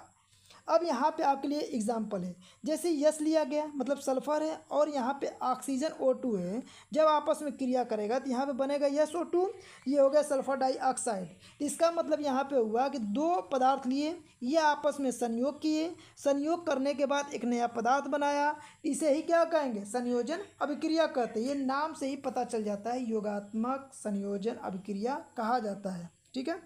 अब यहाँ पे आपके लिए एग्जाम्पल है जैसे यस लिया गया मतलब सल्फर है और यहाँ पे ऑक्सीजन ओ टू है जब आपस में क्रिया करेगा तो यहाँ पे बनेगा यस ओ टू ये हो गया सल्फर डाइऑक्साइड तो इसका मतलब यहाँ पे हुआ कि दो पदार्थ लिए ये आपस में संयोग किए संयोग करने के बाद एक नया पदार्थ बनाया इसे ही क्या कहेंगे संयोजन अभिक्रिया कहते हैं ये नाम से ही पता चल जाता है योगात्मक संयोजन अभिक्रिया कहा जाता है ठीक है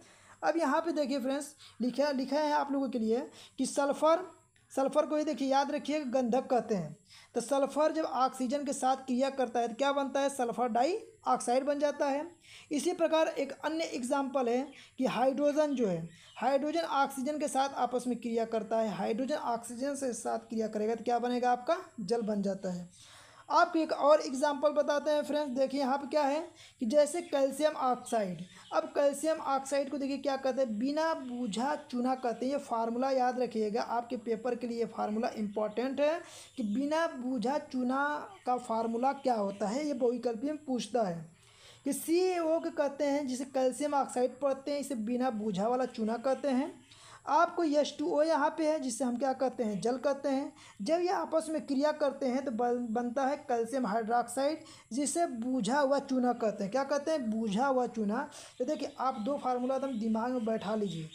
अब यहाँ पे देखिए फ्रेंड्स लिखा लिखा है आप लोगों के लिए कि सल्फ़र सल्फ़र को ये देखिए याद रखिए गंधक कहते हैं तो सल्फ़र जब ऑक्सीजन के साथ क्रिया करता है तो क्या बनता है सल्फ़र डाई ऑक्साइड बन जाता है इसी प्रकार एक अन्य एग्जाम्पल है कि हाइड्रोजन जो है हाइड्रोजन ऑक्सीजन के साथ आपस में क्रिया करता है हाइड्रोजन ऑक्सीजन से साथ क्रिया करेगा तो क्या बनेगा आपका जल बन जाता है आपको एक और एग्ज़ाम्पल बताते हैं फ्रेंड्स देखिए यहाँ पे क्या है कि जैसे कैल्शियम ऑक्साइड अब कैल्शियम ऑक्साइड को देखिए क्या कहते हैं बिना बूझा चूना कहते हैं ये फार्मूला याद रखिएगा आपके पेपर के लिए फार्मूला इंपॉर्टेंट है कि बिना बूझा चूना का फार्मूला क्या होता है ये बहुविकल्पी में पूछता है कि सी ओ e के कहते हैं जिसे कैल्शियम ऑक्साइड पढ़ते हैं इसे बिना बूझा वाला चूना कहते हैं आपको यश टू ओ यहाँ पे है जिसे हम क्या कहते हैं जल कहते हैं जब ये आपस में क्रिया करते हैं तो बन बनता है कैल्शियम हाइड्रोक्साइड जिसे बूझा हुआ चूना कहते हैं क्या कहते हैं बूझा हुआ चूना तो देखिए आप दो फार्मूला एकदम तो दिमाग में बैठा लीजिए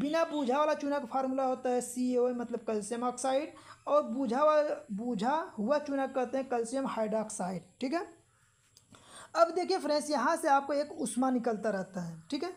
बिना बूझा वाला चूना का फार्मूला होता है सी ओ मतलब कैल्शियम ऑक्साइड और बूझा हुआ बूझा हुआ चूना कहते हैं कैल्शियम हाइड्रोक्साइड ठीक है अब देखिए फ्रेंड्स यहाँ से आपको एक उष्मा निकलता रहता है ठीक है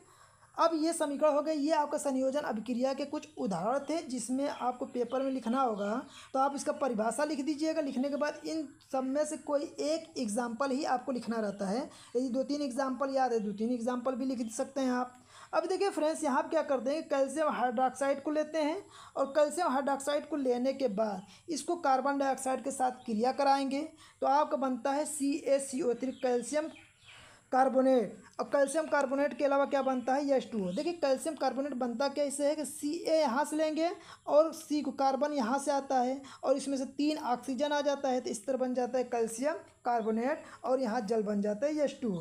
अब ये समीकरण हो गए ये आपका संयोजन अभिक्रिया के कुछ उदाहरण थे जिसमें आपको पेपर में लिखना होगा तो आप इसका परिभाषा लिख दीजिएगा लिखने के बाद इन सब में से कोई एक एग्जाम्पल ही आपको लिखना रहता है यदि दो तीन एग्जाम्पल याद है दो तीन एग्जाम्पल भी लिख सकते हैं आप अब देखिए फ्रेंड्स यहाँ आप क्या करते हैं कैल्शियम हाइड्रोक्साइड को लेते हैं और कैल्शियम हाइड्रोक्साइड को लेने के बाद इसको कार्बन डाइऑक्साइड के साथ क्रिया कराएंगे तो आपका बनता है C S C O three calcium carbonate अब कैल्शियम कार्बोनेट के अलावा क्या बनता है एस टू देखिए कैल्शियम कार्बोनेट बनता क्या इससे है कि सी ए यहाँ से लेंगे और सी को कार्बन यहाँ से आता है और इसमें से तीन ऑक्सीजन आ जाता है तो इस तरह बन जाता है कैल्शियम कार्बोनेट और यहाँ जल बन जाता है एस टू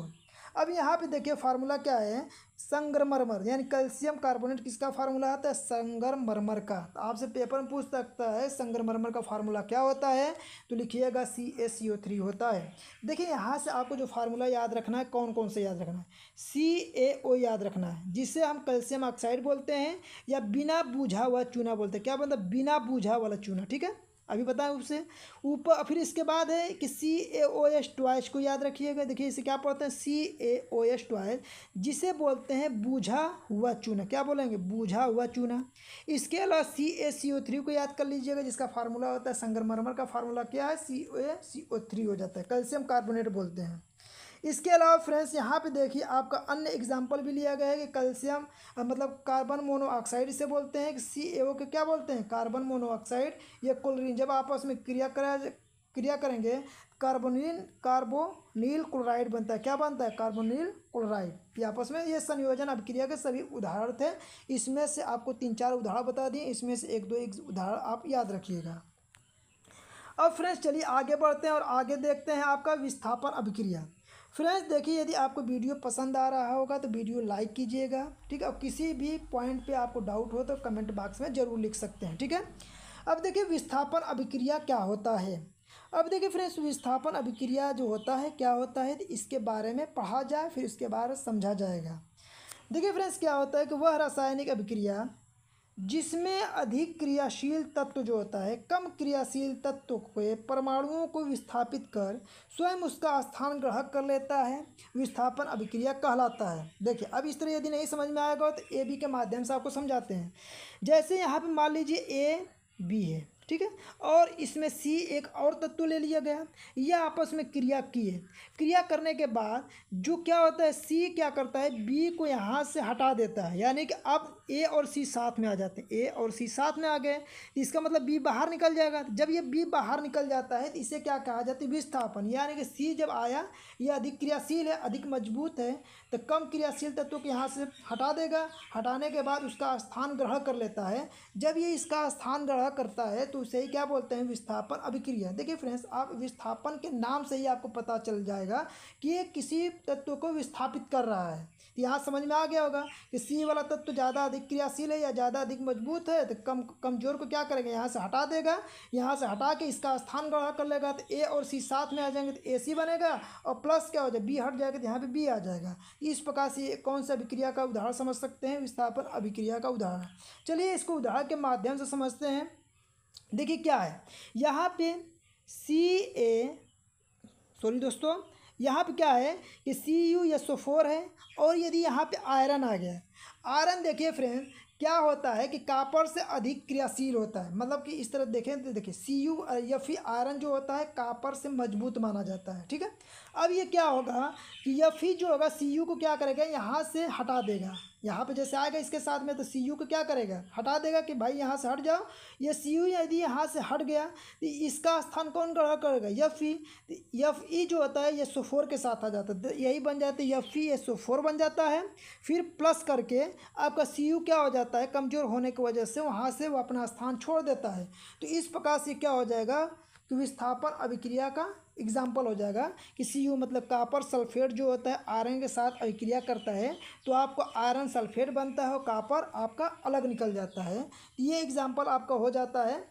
अब यहाँ पे देखिए फार्मूला क्या है संगरमरमर यानी कैल्शियम कार्बोनेट किसका फार्मूला आता है संगरमरमर का तो आपसे पेपर में पूछ सकता है संगरमरमर का फार्मूला क्या होता है तो लिखिएगा सी एस सी ओ थ्री होता है देखिए यहाँ से आपको जो फार्मूला याद रखना है कौन कौन से याद रखना है सी ए ओ याद रखना है जिसे हम कैल्शियम ऑक्साइड बोलते हैं या बिना बूझा हुआ चूना बोलते हैं क्या बोलते मतलब? हैं बिना बूझा वाला चूना ठीक है अभी बताएं उससे ऊपर फिर इसके बाद है कि सी ए ओ एस ट्वाइस को याद रखिएगा देखिए इसे क्या पढ़ते हैं सी ए ओ एस ट्वाइस जिसे बोलते हैं बूझा हुआ चूना क्या बोलेंगे बूझा हुआ चूना इसके अलावा सी ए सी ओ थ्री को याद कर लीजिएगा जिसका फार्मूला होता है संगमरमर का फार्मूला क्या है सी ए सी ओ थ्री हो जाता है कैल्शियम कार्बोनेट बोलते हैं इसके अलावा फ्रेंड्स यहाँ पे देखिए आपका अन्य एग्जाम्पल भी लिया गया है कि कैल्शियम मतलब कार्बन मोनोऑक्साइड इसे बोलते हैं कि सी ए ओ के क्या बोलते हैं कार्बन मोनोऑक्साइड या क्लोरीन जब आपस में क्रिया करा क्रिया करेंगे कार्बोनिल कार्बोनील क्लोराइड बनता है क्या बनता है कार्बोनील क्लोराइड ये आपस में ये संयोजन अभिक्रिया के सभी उदाहरण थे इसमें से आपको तीन चार उदाहरण बता दिए इसमें से एक दो एक उदाहरण आप याद रखिएगा अब फ्रेंड्स चलिए आगे बढ़ते हैं और आगे देखते हैं आपका विस्थापन अभिक्रिया फ्रेंड्स देखिए यदि आपको वीडियो पसंद आ रहा होगा तो वीडियो लाइक कीजिएगा ठीक है और किसी भी पॉइंट पे आपको डाउट हो तो कमेंट बॉक्स में ज़रूर लिख सकते हैं ठीक है अब देखिए विस्थापन अभिक्रिया क्या होता है अब देखिए फ्रेंड्स विस्थापन अभिक्रिया जो होता है क्या होता है इसके बारे में पढ़ा जाए फिर इसके बारे में समझा जाएगा देखिए फ्रेंड्स क्या होता है कि वह रासायनिक अभिक्रिया जिसमें अधिक क्रियाशील तत्व जो होता है कम क्रियाशील तत्व के परमाणुओं को विस्थापित कर स्वयं उसका स्थान ग्रहण कर लेता है विस्थापन अभिक्रिया कहलाता है देखिए अब इस तरह यदि नहीं समझ में आएगा तो ए बी के माध्यम से आपको समझाते हैं जैसे यहाँ पे मान लीजिए ए बी है ठीक है और इसमें सी एक और तत्व ले लिया गया यह आपस में क्रिया की है क्रिया करने के बाद जो क्या होता है सी क्या करता है बी को यहाँ से हटा देता है यानी कि अब ए और सी साथ में आ जाते हैं ए और सी साथ में आ गए इसका मतलब बी बाहर निकल जाएगा जब ये बी बाहर निकल जाता है तो इसे क्या कहा जाता है विस्थापन यानी कि सी जब आया यह अधिक क्रियाशील है अधिक मजबूत है तो कम क्रियाशील तत्व को यहाँ से हटा देगा हटाने के बाद उसका स्थान ग्रहण कर लेता है जब ये इसका स्थान ग्रहण करता है तो उसे ही क्या बोलते हैं विस्थापन अभिक्रिया देखिए फ्रेंड्स आप विस्थापन के नाम से ही आपको पता चल जाएगा कि ये किसी तत्व को विस्थापित कर रहा है यहाँ समझ में आ गया होगा कि सी वाला तत्व ज़्यादा अधिक क्रियाशील है या ज़्यादा अधिक मजबूत है तो कम कमज़ोर को क्या करेगा यहाँ से हटा देगा यहाँ से हटा के इसका स्थान ग्रहण कर लेगा तो ए और सी साथ में आ जाएंगे तो ए सी बनेगा और प्लस क्या हो जाए बी हट जाएगा तो यहाँ पर बी आ जाएगा इस प्रकार से कौन सा अभिक्रिया का उदाहरण समझ सकते हैं विस्थापन अभिक्रिया का उदाहरण चलिए इसको उदाहरण के माध्यम से समझते हैं देखिए क्या है यहाँ पे सी ए सॉरी दोस्तों यहाँ पे क्या है कि C U S O four है और यदि यहाँ पे आयरन आ गया आयरन देखिए फ्रेंड क्या होता है कि कापर से अधिक क्रियाशील होता है मतलब कि इस तरह देखें तो देखिए सी यू या फिर आयरन जो होता है कापर से मजबूत माना जाता है ठीक है अब ये क्या होगा कि यह फिर जो होगा सी यू को क्या करेगा यहाँ से हटा देगा यहाँ पे जैसे आएगा इसके साथ में तो सी यू को क्या करेगा हटा देगा कि भाई यहाँ से हट जाओ ये सी यू यदि यहाँ से हट गया तो इसका स्थान कौन ग्रहण करेगा यफ ई यफ ई जो होता है ये सोफोर के साथ आ जाता है तो यही बन जाता है यफ ई e, ये सोफोर बन जाता है फिर प्लस करके आपका सी यू क्या हो जाता है कमज़ोर होने की वजह से वहाँ से वो अपना स्थान छोड़ देता है तो इस प्रकार से क्या हो जाएगा कि विस्थापन अभिक्रिया का एग्जाम्पल हो जाएगा कि सी यू मतलब कापर सल्फेट जो होता है आयरन के साथ अभिक्रिया करता है तो आपको आयरन सल्फेट बनता है और कापर आपका अलग निकल जाता है तो ये एग्जाम्पल आपका हो जाता है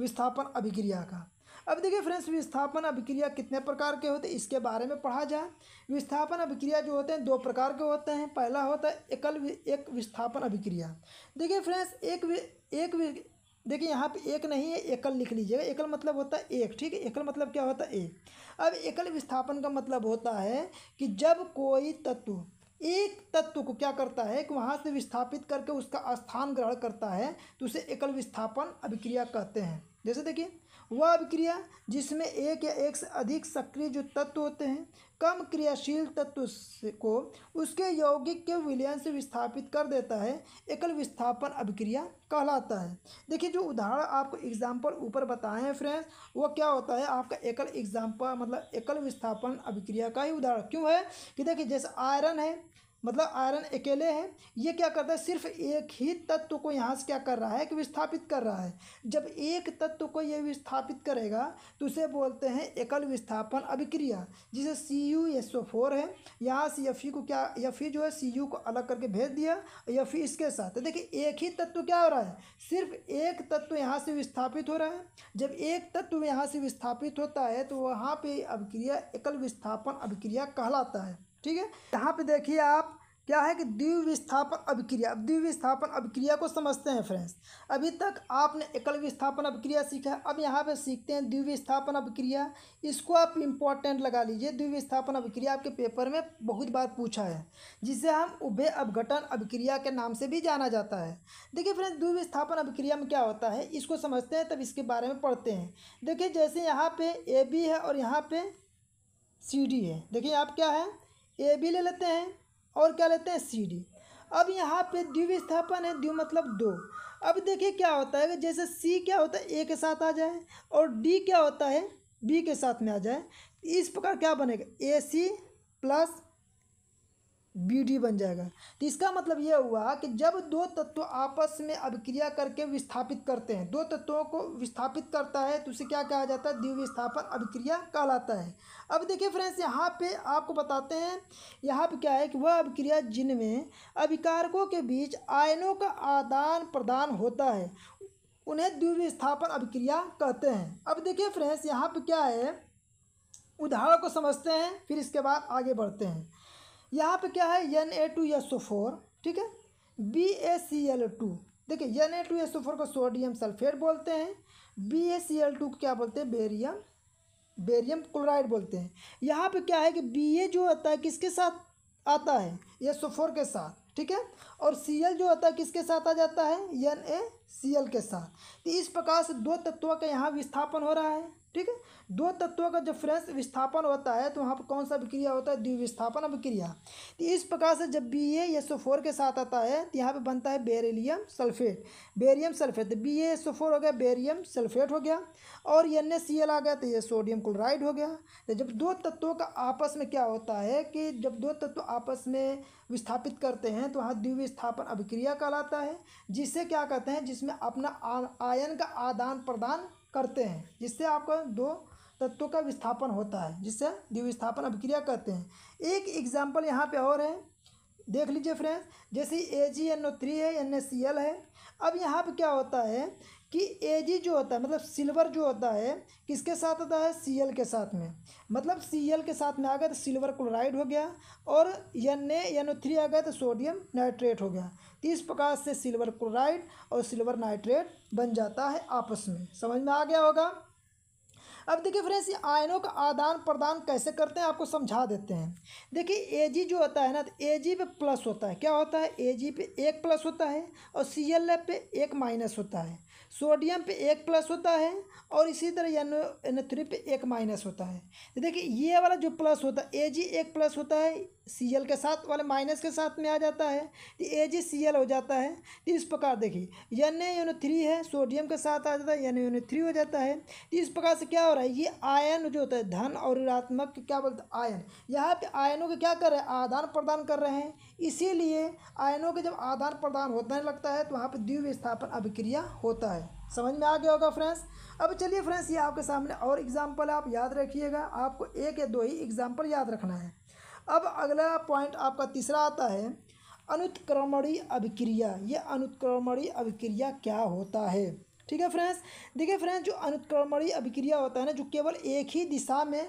विस्थापन अभिक्रिया का अब देखिए फ्रेंड्स विस्थापन अभिक्रिया कितने प्रकार के होते हैं इसके बारे में पढ़ा जाए विस्थापन अभिक्रिया जो होते हैं दो प्रकार के होते हैं पहला होता है एकल एक विस्थापन अभिक्रिया देखिए फ्रेंड्स एक एक देखिए यहाँ पे एक नहीं है एकल लिख लीजिएगा एकल मतलब होता है एक ठीक है एकल मतलब क्या होता है एक अब एकल विस्थापन का मतलब होता है कि जब कोई तत्व एक तत्व को क्या करता है कि वहाँ से विस्थापित करके उसका स्थान ग्रहण करता है तो उसे एकल विस्थापन अभिक्रिया कहते हैं जैसे देखिए वह अभिक्रिया जिसमें एक या एक से अधिक सक्रिय जो तत्व होते हैं कम क्रियाशील तत्व को उसके यौगिक के विलयन से विस्थापित कर देता है एकल विस्थापन अभिक्रिया कहलाता है देखिए जो उदाहरण आपको एग्जाम्पल ऊपर बताए हैं फ्रेंड्स वो क्या होता है आपका एकल एग्जाम्पल मतलब एकल विस्थापन अभिक्रिया का ही उदाहरण क्यों है कि देखिए जैसे आयरन है मतलब आयरन अकेले है ये क्या करता है सिर्फ एक ही तत्व को यहाँ से क्या कर रहा है कि विस्थापित कर रहा है जब एक तत्व को ये विस्थापित करेगा तो उसे बोलते हैं एकल विस्थापन अभिक्रिया जिसे C U S O four है यहाँ से यफ़ी को क्या यफी जो है सी यू को अलग करके भेज दिया यफ़ी इसके साथ तो देखिए एक ही तत्व क्या हो रहा है सिर्फ एक तत्व यहाँ से विस्थापित हो रहा है जब एक तत्व यहाँ से विस्थापित होता है तो वहाँ पर अभिक्रिया एकल विस्थापन अभिक्रिया कहलाता है ठीक है यहाँ पे देखिए आप क्या है कि द्विविस्थापन अभिक्रिया अब द्विविस्थापन अभिक्रिया को समझते हैं फ्रेंड्स अभी तक आपने एकल विस्थापन अभिक्रिया सीखा है अब यहाँ पे सीखते हैं द्विविस्थापन अभिक्रिया इसको आप इम्पोर्टेंट लगा लीजिए द्विविस्थापन अभिक्रिया आपके पेपर में बहुत बार पूछा है जिसे हम उभय अवघटन अभिक्रिया के नाम से भी जाना जाता है देखिए फ्रेंड्स द्विविस्थापन अभिक्रिया में क्या होता है इसको समझते हैं तब इसके बारे में पढ़ते हैं देखिए जैसे यहाँ पे ए बी है और यहाँ पे सी डी है देखिए आप क्या है ए भी ले लेते हैं और क्या लेते हैं सी डी अब यहाँ पे विस्थापन है द्वि मतलब दो अब देखिए क्या होता है जैसे सी क्या होता है ए के साथ आ जाए और डी क्या होता है बी के साथ में आ जाए इस प्रकार क्या बनेगा A C plus B D बन जाएगा तो इसका मतलब यह हुआ कि जब दो तत्व आपस में अभिक्रिया करके विस्थापित करते हैं दो तत्वों को विस्थापित करता है तो उसे क्या कहा जाता है द्विविस्थापन अभिक्रिया कहलाता है अब देखिए फ्रेंड्स यहाँ पे आपको बताते हैं यहाँ पे क्या है कि वह अभिक्रिया जिनमें अभिकारकों के बीच आयनों का आदान प्रदान होता है उन्हें द्विविस्थापन अभिक्रिया कहते हैं अब देखिए फ्रेंड्स यहाँ पर क्या है उदाहरण को समझते हैं फिर इसके बाद आगे बढ़ते हैं यहाँ पे क्या है N A two S O four ठीक है B A C L two देखिए N A two S O four को सोडियम सल्फेट बोलते हैं B A C L two को क्या बोलते हैं बेरियम बेरियम क्लोराइड बोलते हैं यहाँ पे क्या है कि बी ए जो होता है किसके साथ आता है एस ओ फोर के साथ ठीक है और सी एल जो होता है किसके साथ आ जाता है एन ए सी एल के साथ तो इस प्रकार से दो तत्वों का यहाँ विस्थापन हो रहा है ठीक है दो तत्वों का जब फ्रेंस विस्थापन होता है तो वहाँ पर कौन सा अभिक्रिया होता है द्विविस्थापन अभिक्रिया तो इस प्रकार से जब B A S O four के साथ आता है तो यहाँ पे बनता है बेरिलियम सल्फेट बेरियम सल्फेट तो बी एस ओ फोर हो गया बेरियम सल्फेट हो गया और एन ए सी एल आ गया तो ये सोडियम क्लोराइड हो गया तो जब दो तत्वों का आपस में क्या होता है कि जब दो तत्व आपस में विस्थापित करते हैं तो वहाँ द्विविस्थापन अभिक्रिया कहलाता है जिसे क्या कहते हैं जिसमें अपना आयन का आदान प्रदान करते हैं जिससे आपका दो तत्वों का विस्थापन होता है जिससे द्विविस्थापन अभिक्रिया कहते हैं एक एग्जाम्पल यहाँ पे और है देख लीजिए फ्रेंड्स जैसे A G N O three है एन एस सी एल है अब यहाँ पे क्या होता है कि ए जी जो होता है मतलब सिल्वर जो होता है किसके साथ होता है सी एल के साथ में मतलब सी एल के साथ में आ गया तो सिल्वर क्लोराइड हो गया और N A N O three आ गया तो सोडियम नाइट्रेट हो गया तो इस प्रकार से सिल्वर क्लोराइड और सिल्वर नाइट्रेट बन जाता है आपस में समझ में आ गया होगा अब देखिए फ्रेंड्स ये आयनों का आदान प्रदान कैसे करते हैं आपको समझा देते हैं देखिए ए जी जो होता है ना तो ए जी पे प्लस होता है क्या होता है ए जी पे एक प्लस होता है और सी एल पे एक माइनस होता है सोडियम पे एक प्लस होता है और इसी तरह एन एन थ्री पे एक माइनस होता है तो देखिए ये वाला जो प्लस होता है ए जी एक प्लस होता है सी एल के साथ वाले माइनस के साथ में आ जाता है तो ए जी सी एल हो जाता है तो इस प्रकार देखिए एन ए यून थ्री है सोडियम के साथ आ जाता है एन यूनो थ्री हो जाता है तो इस प्रकार से क्या हो रहा है ये आयन जो होता है धन और ऋणात्मक क्या बोलते हैं आयन यहाँ पे आयनों के क्या कर रहे हैं आदान प्रदान कर रहे हैं इसीलिए आयनों के जब आदान प्रदान होता लगता है तो वहाँ पर द्व्य स्थापन अभिक्रिया होता है समझ में आ गया होगा फ्रेंड्स अब चलिए फ्रेंड्स ये आपके सामने और एग्जाम्पल आप याद रखिएगा आपको एक या दो ही एग्जाम्पल याद रखना है अब अगला पॉइंट आपका तीसरा आता है अनुत्क्रमणी अभिक्रिया ये अनुत्क्रमणी अभिक्रिया क्या होता है ठीक है फ्रेंड्स देखिए फ्रेंड्स जो अनुत्क्रमणी अभिक्रिया होता है ना जो केवल एक ही दिशा में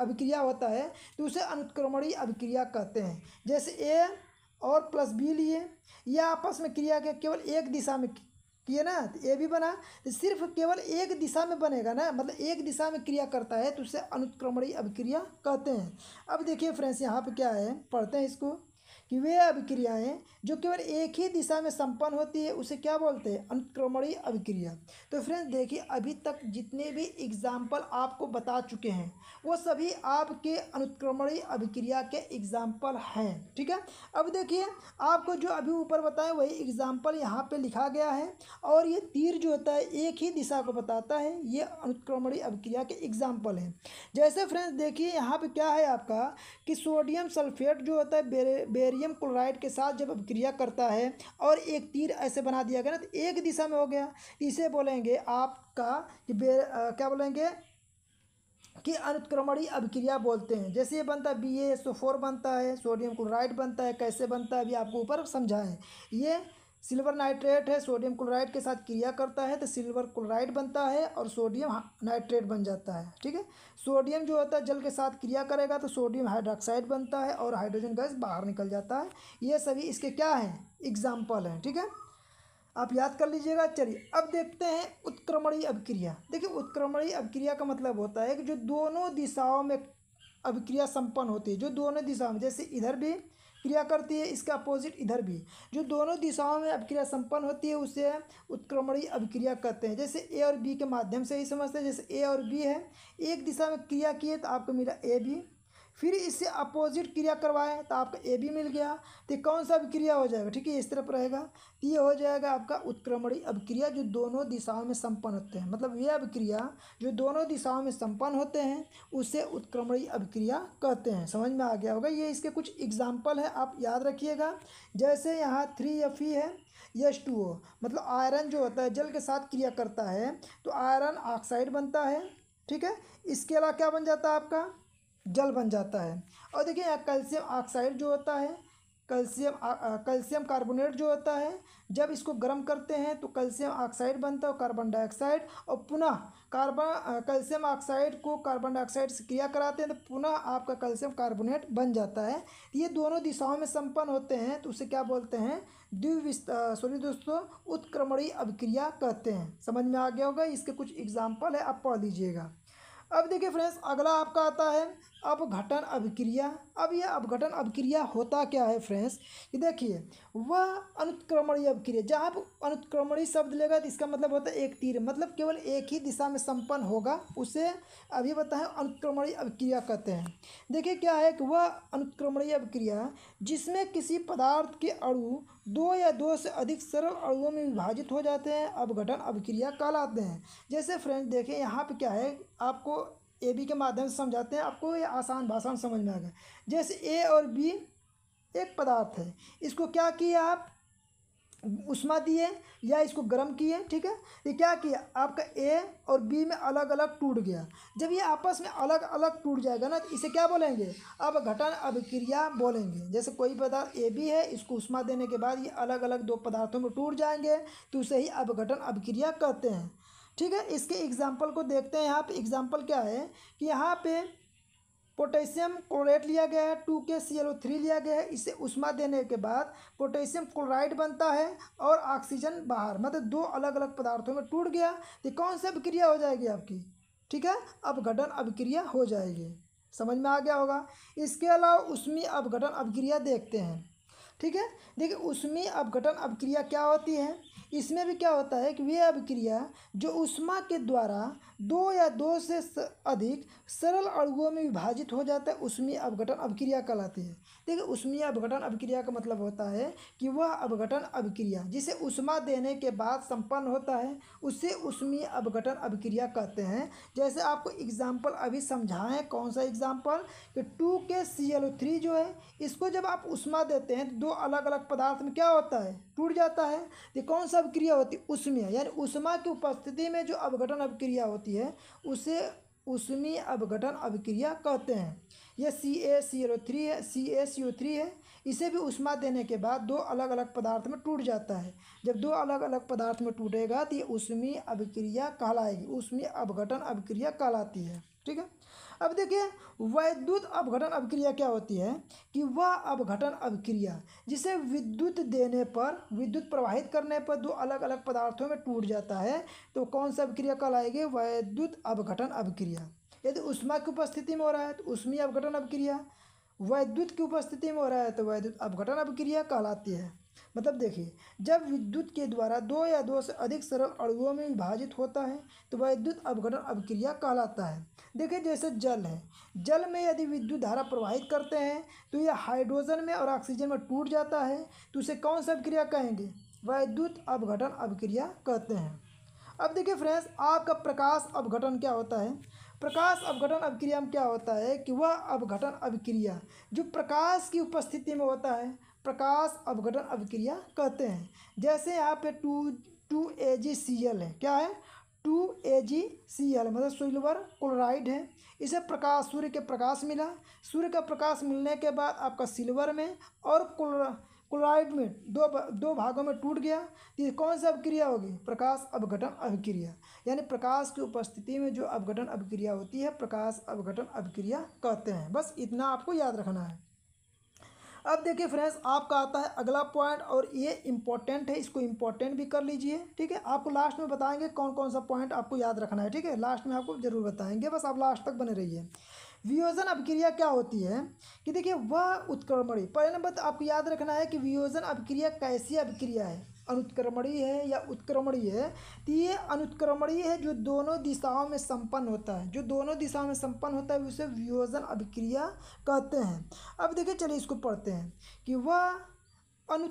अभिक्रिया होता है तो उसे अनुत्क्रमणी अभिक्रिया कहते हैं जैसे ए और प्लस बी लिए यह आपस में क्रिया के केवल एक दिशा में ठीक ना तो ये भी बना तो सिर्फ केवल एक दिशा में बनेगा ना मतलब एक दिशा में क्रिया करता है तो उसे अनुक्रमणीय अभिक्रिया कहते हैं अब देखिए फ्रेंड्स यहाँ पे क्या है पढ़ते हैं इसको कि वे अभिक्रियाएं जो केवल एक ही दिशा में संपन्न होती है उसे क्या बोलते हैं अनुक्रमणीय अभिक्रिया तो फ्रेंड्स देखिए अभी तक जितने भी एग्जाम्पल आपको बता चुके हैं वो सभी आपके अनुक्रमणीय अभिक्रिया के एग्जाम्पल हैं ठीक है अब देखिए आपको जो अभी ऊपर बताए वही एग्जाम्पल यहाँ पर लिखा गया है और ये तीर जो होता है एक ही दिशा को बताता है ये अनुक्रमणीय अभिक्रिया के एग्जाम्पल हैं जैसे फ्रेंड्स देखिए यहाँ पर क्या है आपका कि सोडियम सल्फेट जो होता है बेरे बेरी बेरियम क्लोराइड के साथ जब अभिक्रिया करता है और एक तीर ऐसे बना दिया गया ना तो एक दिशा में हो गया इसे बोलेंगे आपका बे आ, क्या बोलेंगे कि अनुक्रमणीय अभिक्रिया बोलते हैं जैसे ये बनता है बी ए ओ फोर बनता है सोडियम क्लोराइड बनता है कैसे बनता है अभी आपको ऊपर समझाएं ये सिल्वर नाइट्रेट है सोडियम क्लोराइड के साथ क्रिया करता है तो सिल्वर क्लोराइड बनता है और सोडियम नाइट्रेट बन जाता है ठीक है सोडियम जो होता है जल के साथ क्रिया करेगा तो सोडियम हाइड्रोक्साइड बनता है और हाइड्रोजन गैस बाहर निकल जाता है ये सभी इसके क्या हैं एग्जाम्पल हैं ठीक है आप याद कर लीजिएगा चलिए अब देखते हैं उत्क्रमणीय अभिक्रिया देखिए उत्क्रमणीय अभिक्रिया का मतलब होता है कि जो दोनों दिशाओं में अभिक्रिया संपन्न होती है जो दोनों दिशाओं में जैसे इधर भी क्रिया करती है इसका अपोजिट इधर भी जो दोनों दिशाओं में अभिक्रिया संपन्न होती है उसे उत्क्रमणीय अभिक्रिया कहते हैं जैसे ए और बी के माध्यम से ही समझते हैं जैसे ए और बी है एक दिशा में क्रिया किए तो आपको मिला ए बी फिर इससे अपोजिट क्रिया करवाएं तो आपका ए भी मिल गया तो कौन सा अभिक्रिया हो जाएगा ठीक है इस तरफ रहेगा तो ये हो जाएगा आपका उत्क्रमणी अभिक्रिया जो दोनों दिशाओं में संपन्न होते हैं मतलब ये अभिक्रिया जो दोनों दिशाओं में संपन्न होते हैं उसे उत्क्रमणी अभिक्रिया कहते हैं समझ में आ गया होगा ये इसके कुछ एग्जाम्पल है आप याद रखिएगा जैसे यहाँ थ्री एफ ई है यश टू ओ मतलब आयरन जो होता है जल के साथ क्रिया करता है तो आयरन ऑक्साइड बनता है ठीक है इसके अलावा क्या बन जाता है आपका जल बन जाता है और देखिए यहाँ कैल्शियम ऑक्साइड जो होता है कैल्शियम कैल्शियम कार्बोनेट जो होता है जब इसको गर्म करते हैं तो कैल्शियम ऑक्साइड बनता है कार्बन डाइऑक्साइड और पुनः कार्बन कैल्शियम ऑक्साइड को कार्बन डाइऑक्साइड से क्रिया कराते हैं तो पुनः आपका कैल्शियम कार्बोनेट बन जाता है तो ये दोनों दिशाओं में संपन्न होते हैं तो उसे क्या बोलते हैं द्विविस्त सॉरी दोस्तों उत्क्रमणीय अभिक्रिया कहते हैं समझ में आ गया होगा इसके कुछ एग्जाम्पल है आप पढ़ लीजिएगा अब देखिए फ्रेंड्स अगला आपका आता है अपघटन अभिक्रिया अब यह अपघटन अभिक्रिया होता क्या है फ्रेंड्स कि देखिए वह अनुत्क्रमणीय अभिक्रिया जहाँ आप अनुत्क्रमणीय शब्द लेगा तो इसका मतलब होता है एक तीर मतलब केवल एक ही दिशा में संपन्न होगा उसे अभी बताएं अनुत्क्रमणीय अभिक्रिया कहते हैं देखिए क्या है कि वह अनुत्क्रमणीय अभिक्रिया जिसमें किसी पदार्थ के अड़ु दो या दो से अधिक सरल अणुओं में विभाजित हो जाते हैं अवघटन अभिक्रिया कहलाते हैं जैसे फ्रेंड देखें यहाँ पे क्या है आपको ए बी के माध्यम से समझाते हैं आपको ये आसान भाषा में समझ में आ गया जैसे ए और बी एक पदार्थ है इसको क्या किया आप उष्मा दिए या इसको गर्म किए ठीक है ये क्या किया आपका ए और बी में अलग अलग टूट गया जब ये आपस में अलग अलग टूट जाएगा ना तो इसे क्या बोलेंगे अब घटन अभिक्रिया बोलेंगे जैसे कोई पदार्थ ए बी है इसको उष्मा देने के बाद ये अलग अलग दो पदार्थों में टूट जाएंगे तो उसे ही अवघटन अभिक्रिया कहते हैं ठीक है इसके एग्जाम्पल को देखते हैं यहाँ पर एग्जाम्पल क्या है कि यहाँ पर पोटेशियम क्लोराइड लिया गया है टू के सी एल ओ थ्री लिया गया है इसे उष्मा देने के बाद पोटेशियम क्लोराइड बनता है और ऑक्सीजन बाहर मतलब दो अलग अलग पदार्थों में टूट गया तो कौन सी अभिक्रिया हो जाएगी आपकी ठीक है अपघटन अभिक्रिया हो जाएगी समझ में आ गया होगा इसके अलावा उसमें अपघटन अभिक्रिया देखते हैं ठीक है देखिए उसमें अपघटन अभिक्रिया क्या होती है इसमें भी क्या होता है कि वे अभिक्रिया जो उष्मा के द्वारा दो या दो से अधिक सरल अणुओं में विभाजित हो जाता है उसमें अवघटन अभिक्रिया कहलाती है देखिए उसमें अवघटन अभिक्रिया का मतलब होता है कि वह अवघटन अभिक्रिया जिसे उष्मा देने के बाद संपन्न होता है उसे उसमें अवघटन अभिक्रिया कहते हैं जैसे आपको एग्जाम्पल अभी समझाएं कौन सा एग्जाम्पल कि टू के सी एल थ्री जो है इसको जब आप उष्मा देते हैं तो दो अलग अलग पदार्थ में क्या होता है टूट जाता है तो कौन सा अभिक्रिया होती है उसमें यानी उष्मा की उपस्थिति में जो अवघटन अभिक्रिया होती है उसे उष्मी अवघटन अभिक्रिया कहते हैं यह सी ए सी एल ओ थ्री है सी ए सी ओ थ्री है इसे भी उष्मा देने के बाद दो अलग अलग पदार्थ में टूट जाता है जब दो अलग अलग पदार्थ में टूटेगा तो ये उष्मी अभिक्रिया कहलाएगी उष्मी अवघटन अभिक्रिया कहलाती है ठीक है अब देखिए वैद्युत अपघटन अभिक्रिया क्या होती है कि वह अपघटन अभिक्रिया जिसे विद्युत देने पर विद्युत प्रवाहित करने पर दो अलग अलग पदार्थों में टूट जाता है तो कौन सा अभिक्रिया कहलाएगी वैद्युत अपघटन अभिक्रिया यदि उष्मा की उपस्थिति में हो रहा है तो उष्मीय अपघटन अभिक्रिया वैद्युत की उपस्थिति में हो रहा है तो वैद्युत अपघटन अभिक्रिया कहलाती है मतलब देखिए जब विद्युत के द्वारा दो या दो से अधिक सरल अणुओं में विभाजित होता है तो वह विद्युत अभिक्रिया कहलाता है देखिए जैसे जल है जल में यदि विद्युत धारा प्रवाहित करते हैं तो यह हाइड्रोजन में और ऑक्सीजन में टूट जाता है तो उसे कौन सा अभिक्रिया कहेंगे वह विद्युत अभिक्रिया कहते हैं अब देखिए फ्रेंड्स आपका प्रकाश अवघटन क्या होता है प्रकाश अवघटन अभिक्रिया में क्या होता है कि वह अवघटन अभिक्रिया जो प्रकाश की उपस्थिति में होता है प्रकाश अवघटन अभिक्रिया कहते हैं जैसे यहाँ पे two two A G C L है क्या है two A G C L मतलब सिल्वर क्लोराइड है इसे प्रकाश सूर्य के प्रकाश मिला सूर्य का प्रकाश मिलने के बाद आपका सिल्वर में और क्लोराइड में दो दो भागों में टूट गया तो ये कौन सा अभिक्रिया होगी प्रकाश अवघटन अभिक्रिया यानी प्रकाश की उपस्थिति में जो अवघटन अभिक्रिया होती है प्रकाश अवघटन अभिक्रिया कहते हैं बस इतना आपको याद रखना है अब देखिए फ्रेंड्स आपका आता है अगला पॉइंट और ये इंपॉर्टेंट है इसको इंपॉर्टेंट भी कर लीजिए ठीक है आपको लास्ट में बताएंगे कौन कौन सा पॉइंट आपको याद रखना है ठीक है लास्ट में आपको ज़रूर बताएंगे बस आप लास्ट तक बने रहिए वियोजन अभिक्रिया क्या होती है कि देखिए वह उत्क्रमणी पहले नंबर तो आपको याद रखना है कि वियोजन अभिक्रिया कैसी अभिक्रिया है अनुत्क्रमणीय है या उत्क्रमणीय है तो ये अनुत्क्रमणीय है जो दोनों दिशाओं में संपन्न होता है जो दोनों दिशाओं में संपन्न होता है उसे वियोजन अभिक्रिया कहते हैं अब देखिए चलिए इसको पढ़ते हैं कि वह अनु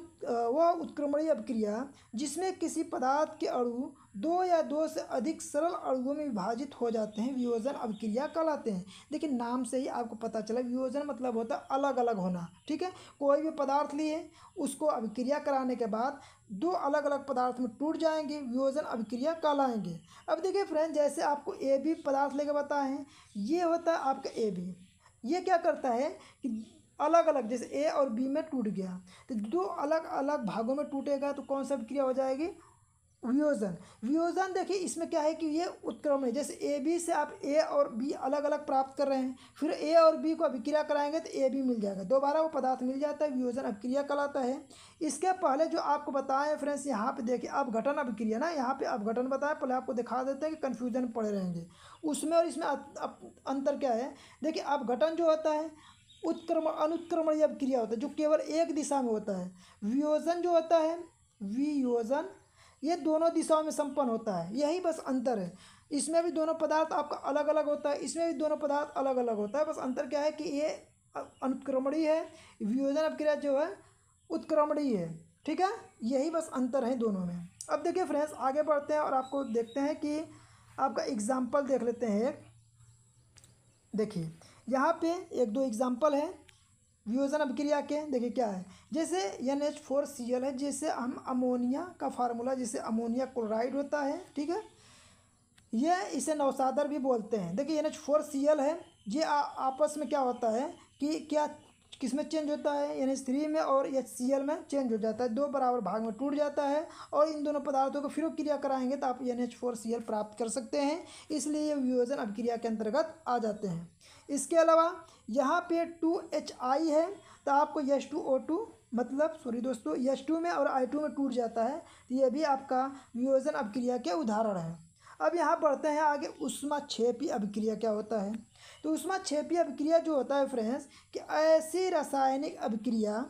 वह उत्क्रमणीय अभिक्रिया जिसमें किसी पदार्थ के अणु दो या दो से अधिक सरल अणुओं में विभाजित हो जाते हैं वियोजन अभिक्रिया कहलाते हैं देखिए नाम से ही आपको पता चला वियोजन मतलब होता है अलग अलग होना ठीक है कोई भी पदार्थ लिए उसको अभिक्रिया कराने के बाद दो अलग अलग पदार्थ में टूट जाएंगे वियोजन अभिक्रिया कहलाएंगे अब देखिए फ्रेंड जैसे आपको ए बी पदार्थ लेके बताएँ ये होता है आपका ए बी ये क्या करता है कि अलग अलग जैसे ए और बी में टूट गया तो दो अलग अलग भागों में टूटेगा तो कौन सा क्रिया हो जाएगी वियोजन वियोजन देखिए इसमें क्या है कि ये उत्क्रम है जैसे ए बी से आप ए और बी अलग अलग प्राप्त कर रहे हैं फिर ए और बी को अभिक्रिया कराएंगे तो ए बी मिल जाएगा दोबारा वो पदार्थ मिल जाता है वियोजन अभिक्रिया कहलाता है इसके पहले जो आपको बताएं फ्रेंड्स यहाँ पे देखिए अवघटन अभिक्रिया ना यहाँ पे अवघटन बताएं पहले आपको दिखा देते हैं कि कन्फ्यूजन पड़े रहेंगे उसमें और इसमें अंतर क्या है देखिए अवघटन जो होता है उत्क्रम अनुत्क्रमण यह क्रिया होता है जो केवल एक दिशा में होता है वियोजन जो होता है वियोजन ये दोनों दिशाओं में संपन्न होता है यही बस अंतर है इसमें भी दोनों पदार्थ आपका अलग अलग होता है इसमें भी दोनों पदार्थ अलग अलग होता है बस अंतर क्या है कि ये अनुक्रमणी है वियोजन अभिक्रिया जो है उत्क्रमणी है ठीक है यही बस अंतर है दोनों में अब देखिए फ्रेंड्स आगे बढ़ते हैं और आपको देखते हैं कि आपका एग्जाम्पल देख लेते हैं एक देखिए यहाँ पे एक दो एग्जाम्पल है वियोजन अभिक्रिया के देखिए क्या है जैसे N H four C L है जैसे हम अमोनिया का फार्मूला जैसे अमोनिया क्लोराइड होता है ठीक है ये इसे नौसादर भी बोलते हैं देखिए N H four C L है ये आ, आपस में क्या होता है कि क्या किस में चेंज होता है यानी थ्री में और एच सी एल में चेंज हो जाता है दो बराबर भाग में टूट जाता है और इन दोनों पदार्थों को फिर क्रिया कराएंगे तो आप N H four C L प्राप्त कर सकते हैं इसलिए ये वियोजन अभिक्रिया के अंतर्गत आ जाते हैं इसके अलावा यहाँ पे टू एच आई है तो आपको यश टू ओ टू मतलब सॉरी दोस्तों यश टू में और आई टू में टूट जाता है तो ये भी आपका वियोजन अभिक्रिया के उदाहरण है अब यहाँ बढ़ते हैं आगे उष्मा छेपी अभिक्रिया क्या होता है तो उसमें क्षेपीय अभिक्रिया जो होता है फ्रेंड्स कि ऐसी रासायनिक अभिक्रिया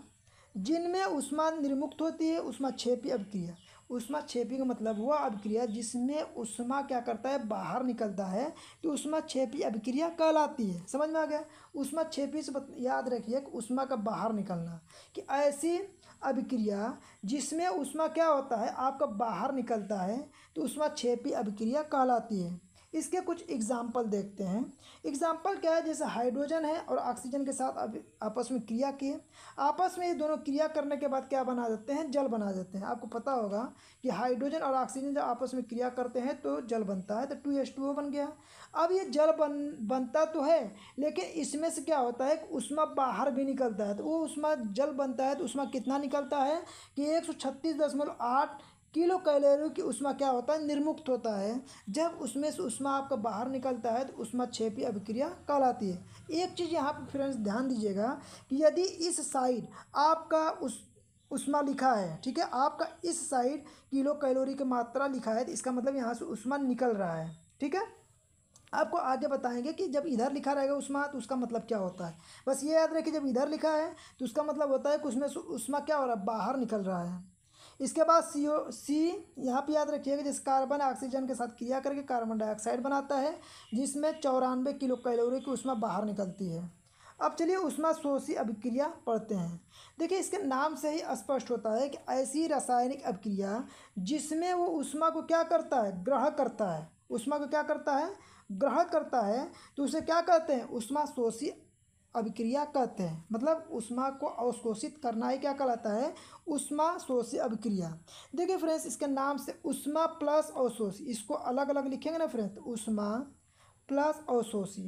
जिनमें उष्मा निर्मुक्त होती है उष्मा क्षेपीय अभिक्रिया उष्मा क्षेपी का मतलब हुआ अभिक्रिया जिसमें उष्मा क्या करता है बाहर निकलता है तो उष्मा क्षेपी अभिक्रिया कहलाती है समझ में आ गया उष्मा क्षेपी से याद रखिए कि उष्मा का बाहर निकलना कि ऐसी अभिक्रिया जिसमें उष्मा क्या होता है आपका बाहर निकलता है तो उष्मा क्षेपी अभिक्रिया कहलाती है इसके कुछ एग्ज़ाम्पल देखते हैं एग्ज़ाम्पल क्या है जैसे हाइड्रोजन है और ऑक्सीजन के साथ आपस में क्रिया किए आपस में ये दोनों क्रिया करने के बाद क्या बना देते हैं जल बना देते हैं आपको पता होगा कि हाइड्रोजन और ऑक्सीजन जब आपस में क्रिया करते हैं तो जल बनता है तो टू एस टू ओ बन गया अब ये जल बन बनता तो है लेकिन इसमें से क्या होता है कि उष्मा बाहर भी निकलता है तो वो उष्मा जल बनता है तो उष्मा कितना निकलता है कि एक सौ छत्तीस दशमलव आठ किलो कैलोरी की उष्मा क्या होता है निर्मुक्त होता है जब उसमें से उष्मा आपका बाहर निकलता है तो उष्मा छेपी अभिक्रिया कहलाती है एक चीज़ यहाँ पर फ्रेंड्स ध्यान दीजिएगा कि यदि इस साइड आपका उस उष्मा लिखा है ठीक है आपका इस साइड किलो कैलोरी की मात्रा लिखा है तो इसका मतलब यहाँ से उष्मा निकल रहा है ठीक है आपको आगे बताएंगे कि जब इधर लिखा रहेगा उष्मा तो उसका मतलब क्या होता है बस ये याद रखिए जब इधर लिखा है तो उसका मतलब होता है कि उसमें उष्मा क्या हो रहा है बाहर निकल रहा है इसके बाद सी ओ सी यहाँ पर याद रखिएगा जिस कार्बन ऑक्सीजन के साथ क्रिया करके कार्बन डाइऑक्साइड बनाता है जिसमें चौरानवे किलो कैलोरी की उसमें बाहर निकलती है अब चलिए उसमें शोषी अभिक्रिया पढ़ते हैं देखिए इसके नाम से ही स्पष्ट होता है कि ऐसी रासायनिक अभिक्रिया जिसमें वो उष्मा को क्या करता है ग्रह करता है उष्मा को क्या करता है ग्रह करता है तो उसे क्या कहते हैं उष्मा शोषी अभिक्रिया कहते हैं मतलब उष्मा को अवशोषित करना ही क्या कहलाता है उष्मा शोषी अभिक्रिया देखिए फ्रेंड्स इसके नाम से उष्मा प्लस अवशोष इसको अलग अलग लिखेंगे ना फ्रेंड्स उष्मा प्लस अवशोषी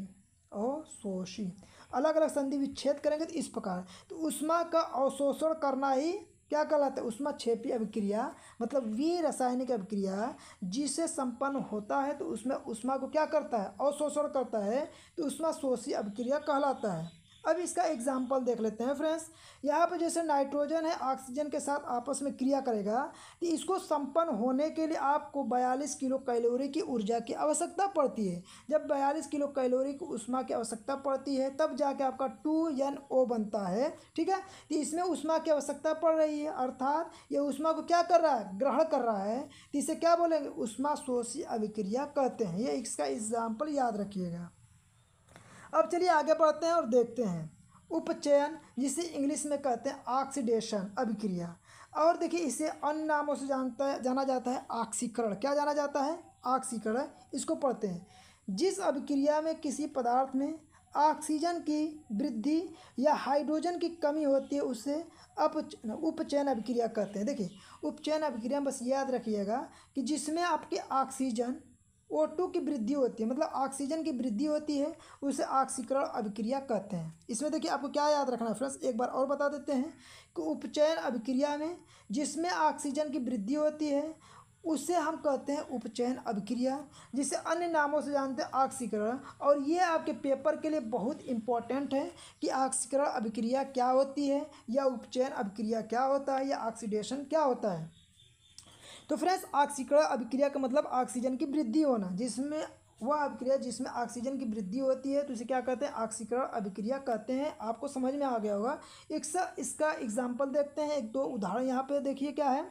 अवशोषी अलग अलग संधि विच्छेद करेंगे तो इस प्रकार तो उष्मा का अवशोषण करना ही क्या कहलाता है उष्मा क्षेपी अभिक्रिया मतलब वे रासायनिक अभिक्रिया जिसे संपन्न होता है तो उसमें उष्मा को क्या करता है अवशोषण करता है तो उष्मा शोषी अभिक्रिया कहलाता है अब इसका एग्जाम्पल देख लेते हैं फ्रेंड्स यहाँ पर जैसे नाइट्रोजन है ऑक्सीजन के साथ आपस में क्रिया करेगा तो इसको संपन्न होने के लिए आपको बयालीस किलो कैलोरी की ऊर्जा की आवश्यकता पड़ती है जब बयालीस किलो कैलोरी की उष्मा की आवश्यकता पड़ती है तब जाके आपका टू एन ओ बनता है ठीक है तो इसमें उष्मा की आवश्यकता पड़ रही है अर्थात ये उष्मा को क्या कर रहा है ग्रहण कर रहा है तो इसे क्या बोलेंगे उष्मा शोषी अभिक्रिया कहते हैं ये इसका एग्जाम्पल याद रखिएगा अब चलिए आगे बढ़ते हैं और देखते हैं उपचयन जिसे इंग्लिश में कहते हैं ऑक्सीडेशन अभिक्रिया और देखिए इसे अन्य नामों से जानता है जाना जाता है ऑक्सीकरण क्या जाना जाता है ऑक्सीकरण इसको पढ़ते हैं जिस अभिक्रिया में किसी पदार्थ में ऑक्सीजन की वृद्धि या हाइड्रोजन की कमी होती है उसे अप उपचयन अभिक्रिया कहते हैं देखिए उपचयन अभिक्रिया बस याद रखिएगा कि जिसमें आपके ऑक्सीजन ओ टू की वृद्धि होती है मतलब ऑक्सीजन की वृद्धि होती है उसे ऑक्सीकरण अभिक्रिया कहते हैं इसमें देखिए आपको क्या याद रखना है फ्रेंड्स एक बार और बता देते हैं कि उपचयन अभिक्रिया में जिसमें ऑक्सीजन की वृद्धि होती है उसे हम कहते हैं उपचयन अभिक्रिया जिसे अन्य नामों से जानते हैं ऑक्सीकरण और ये आपके पेपर के लिए बहुत इंपॉर्टेंट है कि ऑक्सीकरण अभिक्रिया क्या होती है या उपचयन अभिक्रिया क्या होता है या ऑक्सीडेशन क्या होता है तो फ्रेंड्स ऑक्सीकरण अभिक्रिया का मतलब ऑक्सीजन की वृद्धि होना जिसमें वह अभिक्रिया जिसमें ऑक्सीजन की वृद्धि होती है तो इसे क्या कहते हैं ऑक्सीकरण अभिक्रिया कहते हैं आपको समझ में आ गया होगा एक सा इसका एग्जाम्पल देखते हैं एक दो उदाहरण यहाँ पे देखिए क्या है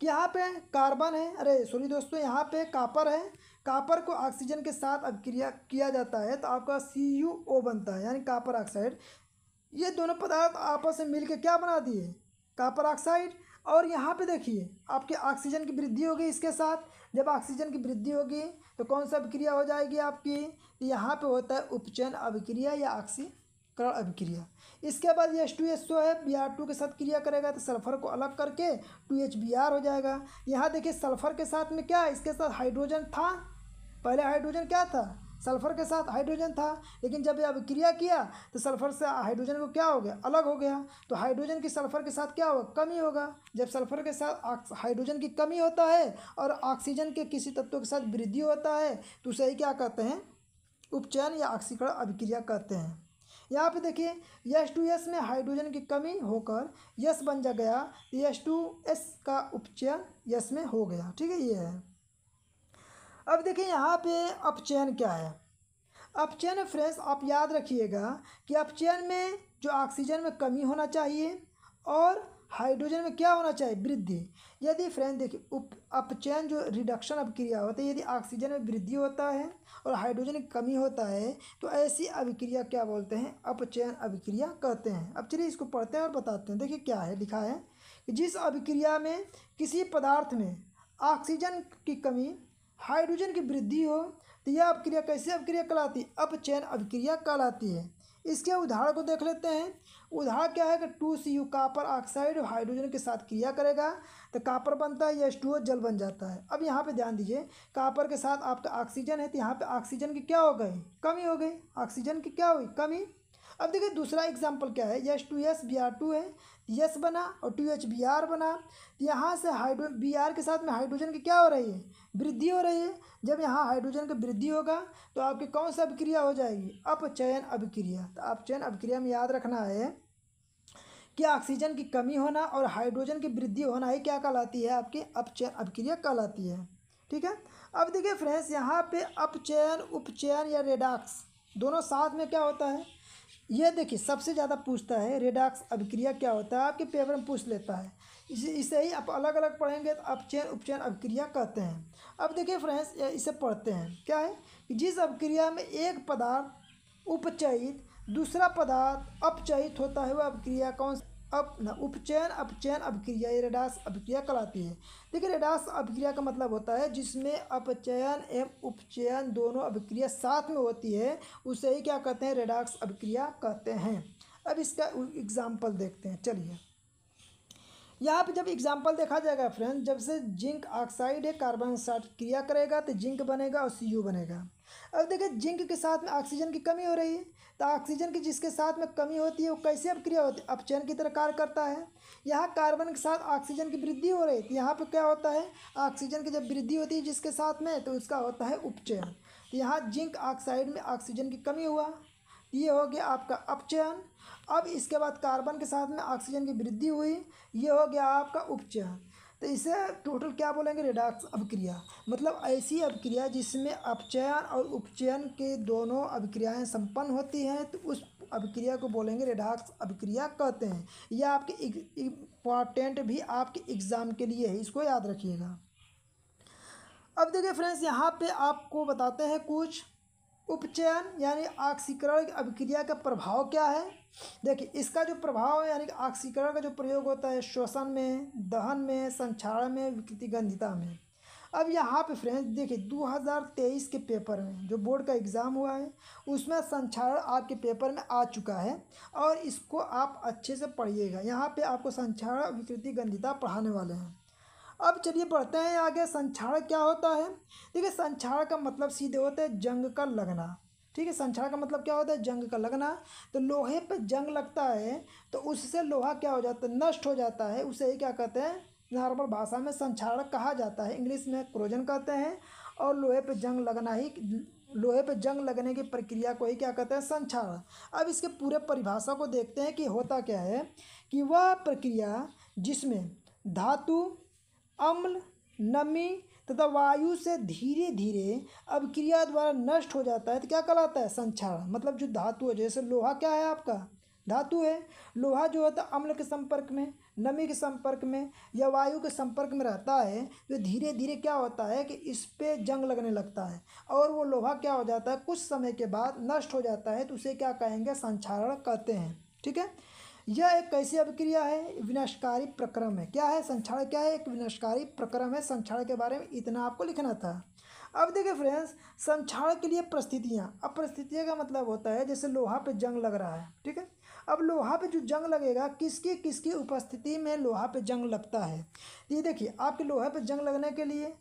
कि यहाँ पे कार्बन है अरे सॉरी दोस्तों यहाँ पे कापर है कापर को ऑक्सीजन के साथ अभिक्रिया किया जाता है तो आपका सी यू ओ बनता है यानी कापर ऑक्साइड ये दोनों पदार्थ आपस में मिलकर क्या बना दिए कापर ऑक्साइड और यहाँ पे देखिए आपके ऑक्सीजन की वृद्धि होगी इसके साथ जब ऑक्सीजन की वृद्धि होगी तो कौन सा अभिक्रिया हो जाएगी आपकी तो यहाँ पे होता है उपचयन अभिक्रिया या ऑक्सीकरण अभिक्रिया इसके बाद ये एस टू एस ओ है बी आर टू के साथ क्रिया करेगा तो सल्फर को अलग करके टू एच बी आर हो जाएगा यहाँ देखिए सल्फर के साथ में क्या इसके साथ हाइड्रोजन था पहले हाइड्रोजन क्या था सल्फर के साथ हाइड्रोजन था लेकिन जब अब क्रिया किया तो सल्फर से हाइड्रोजन को क्या हो गया अलग हो गया तो हाइड्रोजन की सल्फर के साथ क्या होगा कमी होगा जब सल्फर के साथ हाइड्रोजन की कमी होता है और ऑक्सीजन के किसी तत्व के साथ वृद्धि होता है तो उसे ही क्या कहते हैं उपचयन या ऑक्सीकरण अभिक्रिया कहते हैं यहाँ पे देखिए यस टू एस में हाइड्रोजन की कमी होकर यस बन जा गया यस टू एस का उपचयन यस में हो गया ठीक है ये है अब देखिए यहाँ पे अपचयन क्या है अपचयन फ्रेंड्स आप याद रखिएगा कि अपचयन में जो ऑक्सीजन में कमी होना चाहिए और हाइड्रोजन में क्या होना चाहिए वृद्धि यदि फ्रेंड देखिए उप अपचयन जो रिडक्शन अभिक्रिया होती है यदि ऑक्सीजन में वृद्धि होता है और हाइड्रोजन की कमी होता है तो ऐसी अभिक्रिया क्या बोलते हैं अपचयन अभिक्रिया कहते हैं अब चलिए इसको पढ़ते हैं और बताते हैं देखिए क्या है लिखा है कि जिस अभिक्रिया में किसी पदार्थ में ऑक्सीजन की कमी हाइड्रोजन की वृद्धि हो तो यह अपक्रिया कैसे अपक्रिया कहलाती अपचयन अभिक्रिया कहलाती है इसके उदाहरण को देख लेते हैं उदाहरण क्या है कि two C U copper oxide hydrogen के साथ क्रिया करेगा तो कापर बनता है एस टू जल बन जाता है अब यहाँ पे ध्यान दीजिए कापर के साथ आपका ऑक्सीजन है तो यहाँ पे ऑक्सीजन की क्या हो गई कमी हो गई ऑक्सीजन की क्या हुई कमी अब देखिए दूसरा एग्जाम्पल क्या है यश टू यस बी आर टू है यस बना और टू एच बी आर बना तो यहाँ से हाइड्रो बी आर के साथ में हाइड्रोजन की क्या हो रही है वृद्धि हो रही है जब यहाँ हाइड्रोजन की वृद्धि होगा तो आपकी कौन सी अभिक्रिया हो जाएगी अपचयन अभिक्रिया तो अपचयन अभिक्रिया में याद रखना है कि ऑक्सीजन की कमी होना और हाइड्रोजन की वृद्धि होना ही क्या कहलाती है आपकी अपचयन अभिक्रिया कहलाती है ठीक है अब देखिए फ्रेंड्स यहाँ पे अपचयन उपचयन या रेडाक्स दोनों साथ में क्या होता है यह देखिए सबसे ज़्यादा पूछता है रेडाक्स अभिक्रिया क्या होता है आपके पेपर में पूछ लेता है इसे इसे ही आप अलग अलग पढ़ेंगे तो अपचैन उपचयन अभिक्रिया कहते हैं अब देखिए फ्रेंड्स इसे पढ़ते हैं क्या है कि जिस अभिक्रिया में एक पदार्थ उपचयित दूसरा पदार्थ अपचयित होता है वह अभिक्रिया कौन सा अब न उपचयन अपचयन अभिक्रिया ये रेडास अभिक्रिया कहलाती है देखिए रेडास अभिक्रिया का मतलब होता है जिसमें अपचयन एवं उपचयन दोनों अभिक्रिया साथ में होती है उसे ही क्या कहते हैं रेडाक्स अभिक्रिया कहते हैं अब इसका एग्ज़ाम्पल देखते हैं चलिए यहाँ पे जब एग्जाम्पल देखा जाएगा फ्रेंड जब से जिंक ऑक्साइड है कार्बन साथ क्रिया करेगा तो जिंक बनेगा और सी बनेगा अब देखिए जिंक के साथ में ऑक्सीजन की कमी हो रही है तो ऑक्सीजन की जिसके साथ में कमी होती है वो कैसे अपक्रिया होती है अपचयन की तरह कार्य करता है यहाँ कार्बन के साथ ऑक्सीजन की वृद्धि हो रही है तो यहाँ पर क्या होता है ऑक्सीजन की जब वृद्धि होती है जिसके साथ में तो उसका होता है उपचयन तो यहाँ जिंक ऑक्साइड में ऑक्सीजन की कमी हुआ ये हो गया आपका अपचयन अब इसके बाद कार्बन के साथ में ऑक्सीजन की वृद्धि हुई ये हो गया आपका उपचयन तो इसे टोटल क्या बोलेंगे रिडॉक्स अभिक्रिया मतलब ऐसी अभिक्रिया जिसमें अपचयन और उपचयन के दोनों अभिक्रियाएं संपन्न होती हैं तो उस अभिक्रिया को बोलेंगे रेडाक्स अभिक्रिया कहते हैं यह आपके इम्पॉर्टेंट भी आपके एग्ज़ाम के लिए है इसको याद रखिएगा अब देखिए फ्रेंड्स यहाँ पे आपको बताते हैं कुछ उपचयन यानी ऑक्सीकरण अभिक्रिया का प्रभाव क्या है देखिए इसका जो प्रभाव है यानी कि ऑक्सीकरण का जो प्रयोग होता है श्वसन में दहन में संक्षारण में विकृतिगंधिता में अब यहाँ पे फ्रेंड्स देखिए 2023 के पेपर में जो बोर्ड का एग्ज़ाम हुआ है उसमें संक्षारण आपके पेपर में आ चुका है और इसको आप अच्छे से पढ़िएगा यहाँ पे आपको संक्षारण विकृति गंधिता पढ़ाने वाले हैं अब चलिए बढ़ते हैं आगे संक्षारण क्या होता है देखिए संक्षारण का मतलब सीधे होता है जंग का लगना ठीक है संक्षारण का मतलब क्या होता है जंग का लगना तो लोहे पर जंग लगता है तो उससे लोहा क्या हो जाता है नष्ट हो जाता है उसे ही क्या कहते हैं नॉर्मल भाषा में संक्षारक कहा जाता है इंग्लिश में क्रोजन कहते हैं और लोहे पर जंग लगना ही लोहे पर जंग लगने की प्रक्रिया को ही क्या कहते हैं संक्षारण अब इसके पूरे परिभाषा को देखते हैं कि होता क्या है कि वह प्रक्रिया जिसमें धातु अम्ल नमी तथा वायु से धीरे धीरे अब क्रिया द्वारा नष्ट हो जाता है तो क्या कहलाता है संक्षारण मतलब जो धातु है जैसे लोहा क्या है आपका धातु है लोहा जो होता है अम्ल के संपर्क में नमी के संपर्क में या वायु के संपर्क में रहता है तो धीरे धीरे क्या होता है कि इस पर जंग लगने लगता है और वो लोहा क्या हो जाता है कुछ समय के बाद नष्ट हो जाता है तो उसे क्या कहेंगे संक्षारण कहते हैं ठीक है यह एक कैसी अभिक्रिया है विनाशकारी प्रक्रम है क्या है संक्षारण क्या है एक विनाशकारी प्रक्रम है संक्षारण के बारे में इतना आपको लिखना था अब देखिए फ्रेंड्स संक्षारण के लिए परिस्थितियाँ अब परिस्थितियाँ का मतलब होता है जैसे लोहा पे जंग लग रहा है ठीक है अब लोहा पे जो जंग लगेगा किसकी किसकी उपस्थिति में लोहा पे जंग लगता है ये देखिए आपके लोहे पे जंग लगने के लिए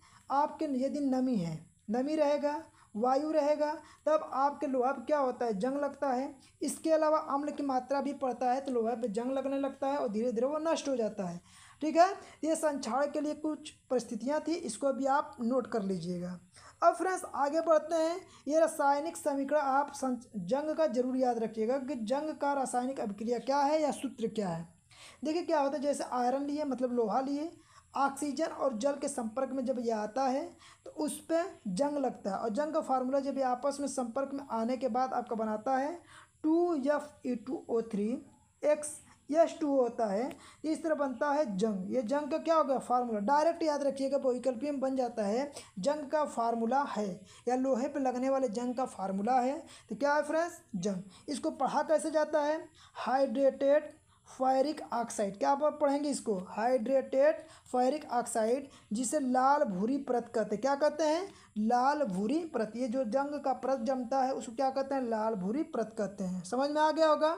आपके यदि नमी है नमी रहेगा वायु रहेगा तब आपके लोहा पर क्या होता है जंग लगता है इसके अलावा अम्ल की मात्रा भी पड़ता है तो लोहा पर जंग लगने लगता है और धीरे धीरे वो नष्ट हो जाता है ठीक है ये संक्षारण के लिए कुछ परिस्थितियाँ थी इसको भी आप नोट कर लीजिएगा अब फ्रेंड्स आगे बढ़ते हैं ये रासायनिक समीकरण आप जंग का जरूर याद रखिएगा कि जंग का रासायनिक अभिक्रिया क्या है या सूत्र क्या है देखिए क्या होता है जैसे आयरन लिए मतलब लोहा लिए ऑक्सीजन और जल के संपर्क में जब ये आता है तो उस पर जंग लगता है और जंग का फार्मूला जब ये आपस में संपर्क में आने के बाद आपका बनाता है two F E two O three X यश टू होता है इस तरह बनता है जंग ये जंग का क्या हो गया फार्मूला डायरेक्ट याद रखिएगा विकल्पियम बन जाता है जंग का फार्मूला है या लोहे पर लगने वाले जंग का फार्मूला है तो क्या है फ्रेंड्स जंग इसको पढ़ा कैसे जाता है हाइड्रेटेड फायरिक ऑक्साइड क्या आप पढ़ेंगे इसको हाइड्रेटेड फायरिक ऑक्साइड जिसे लाल भूरी प्रत कहते हैं क्या कहते हैं लाल भूरी प्रत ये जो जंग का प्रत जमता है उसको क्या कहते हैं लाल भूरी प्रत कहते हैं समझ में आ गया होगा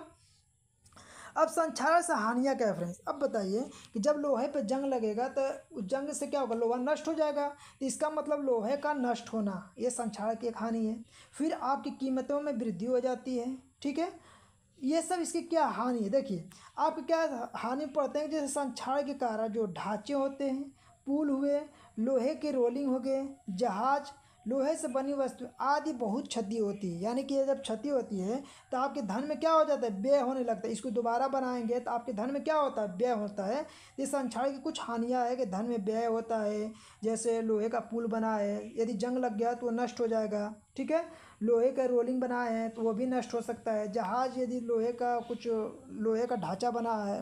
अब संक्षारण से हानियाँ क्या है फ्रेंड्स अब बताइए कि जब लोहे पर जंग लगेगा तो उस जंग से क्या होगा लोहा नष्ट हो जाएगा तो इसका मतलब लोहे का नष्ट होना ये संक्षारण की एक हानि है फिर आपकी कीमतों में वृद्धि हो जाती है ठीक है ये सब इसकी क्या हानि है देखिए आप क्या हानि पड़ते हैं जैसे संक्षारण के कारण जो ढांचे होते हैं पुल हुए लोहे के रोलिंग हो गए जहाज़ लोहे से बनी वस्तु आदि बहुत क्षति होती है यानी कि जब क्षति होती है तो आपके धन में क्या हो जाता है व्यय होने लगता है इसको दोबारा बनाएंगे तो आपके धन में क्या होता है व्यय होता है ये संसार की कुछ हानियाँ है कि धन में व्यय होता है जैसे लोहे का पुल बना है यदि जंग लग गया तो नष्ट हो जाएगा ठीक है लोहे का रोलिंग बनाए हैं तो वो भी नष्ट हो सकता है जहाज़ यदि लोहे का कुछ लोहे का ढांचा बना है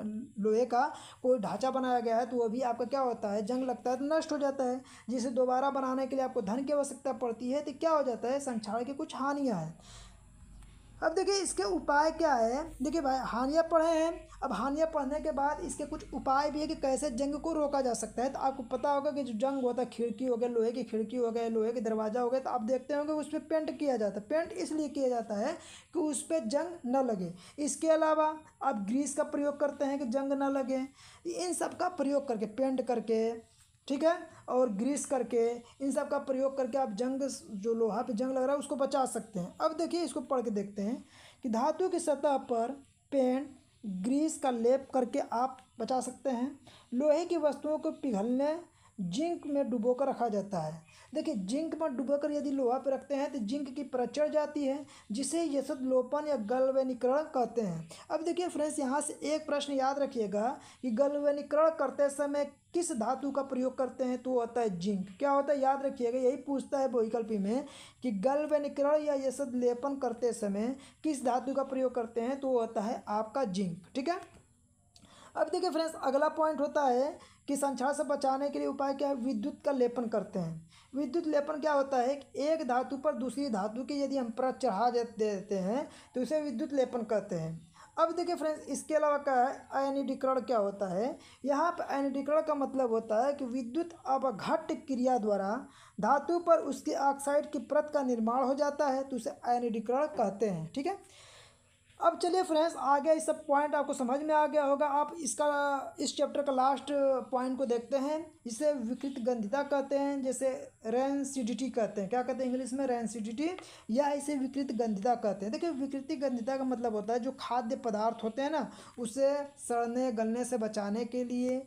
लोहे का कोई ढांचा बनाया गया है तो वो भी आपका क्या होता है जंग लगता है तो नष्ट हो जाता है जिसे दोबारा बनाने के लिए आपको धन की आवश्यकता पड़ती है तो क्या हो जाता है संसार की कुछ हानियाँ हैं अब देखिए इसके उपाय क्या है देखिए भाई हानियाँ पढ़े हैं अब हानियाँ पढ़ने के बाद इसके कुछ उपाय भी है कि कैसे जंग को रोका जा सकता है तो आपको पता होगा कि जो जंग होता है खिड़की हो गया लोहे की खिड़की हो गया लोहे के दरवाज़ा हो गया तो आप देखते होंगे उस पर पेंट किया जाता है पेंट इसलिए किया जाता है कि उस पर जंग न लगे इसके अलावा आप ग्रीस का प्रयोग करते हैं कि जंग न लगे इन सब का प्रयोग करके पेंट करके ठीक है और ग्रीस करके इन सब का प्रयोग करके आप जंग जो लोहा पे जंग लग रहा है उसको बचा सकते हैं अब देखिए इसको पढ़ के देखते हैं कि धातु की सतह पर पेंट ग्रीस का लेप करके आप बचा सकते हैं लोहे की वस्तुओं को पिघलने जिंक में डुबो कर रखा जाता है देखिए जिंक में कर यदि लोहा पर रखते हैं तो जिंक की परत चढ़ जाती है जिसे यशद लोपन या गलवनीकरण कहते हैं अब देखिए फ्रेंड्स यहाँ से एक प्रश्न याद रखिएगा कि निकरण करते समय किस धातु का प्रयोग करते हैं तो होता है जिंक क्या होता है याद रखिएगा यही पूछता है बहुविकल्पी में कि निकरण या यशद लेपन करते समय किस धातु का प्रयोग करते हैं तो होता है आपका जिंक ठीक है अब देखिए फ्रेंड्स अगला पॉइंट होता है कि संचार से बचाने के लिए उपाय क्या है विद्युत का लेपन करते हैं विद्युत लेपन क्या होता है एक धातु पर दूसरी धातु की यदि हम प्रत चढ़ा देते हैं तो उसे विद्युत लेपन कहते हैं अब देखिए फ्रेंड्स इसके अलावा क्या है आयनीकरण क्या होता है यहाँ पर आयनीकरण का मतलब होता है कि विद्युत अवघट क्रिया द्वारा धातु पर उसके ऑक्साइड की प्रत का निर्माण हो जाता है तो उसे आयनीकरण कहते हैं ठीक है अब चलिए फ्रेंड्स आगे ये सब पॉइंट आपको समझ में आ गया होगा आप इसका इस चैप्टर का लास्ट पॉइंट को देखते हैं इसे विकृत गंधिता कहते हैं जैसे रेंसिडिटी कहते हैं क्या कहते हैं इंग्लिश में रेंसिडिटी या इसे विकृत गंधिता कहते हैं देखिए विकृति गंधिता का मतलब होता है जो खाद्य पदार्थ होते हैं ना उसे सड़ने गलने से बचाने के लिए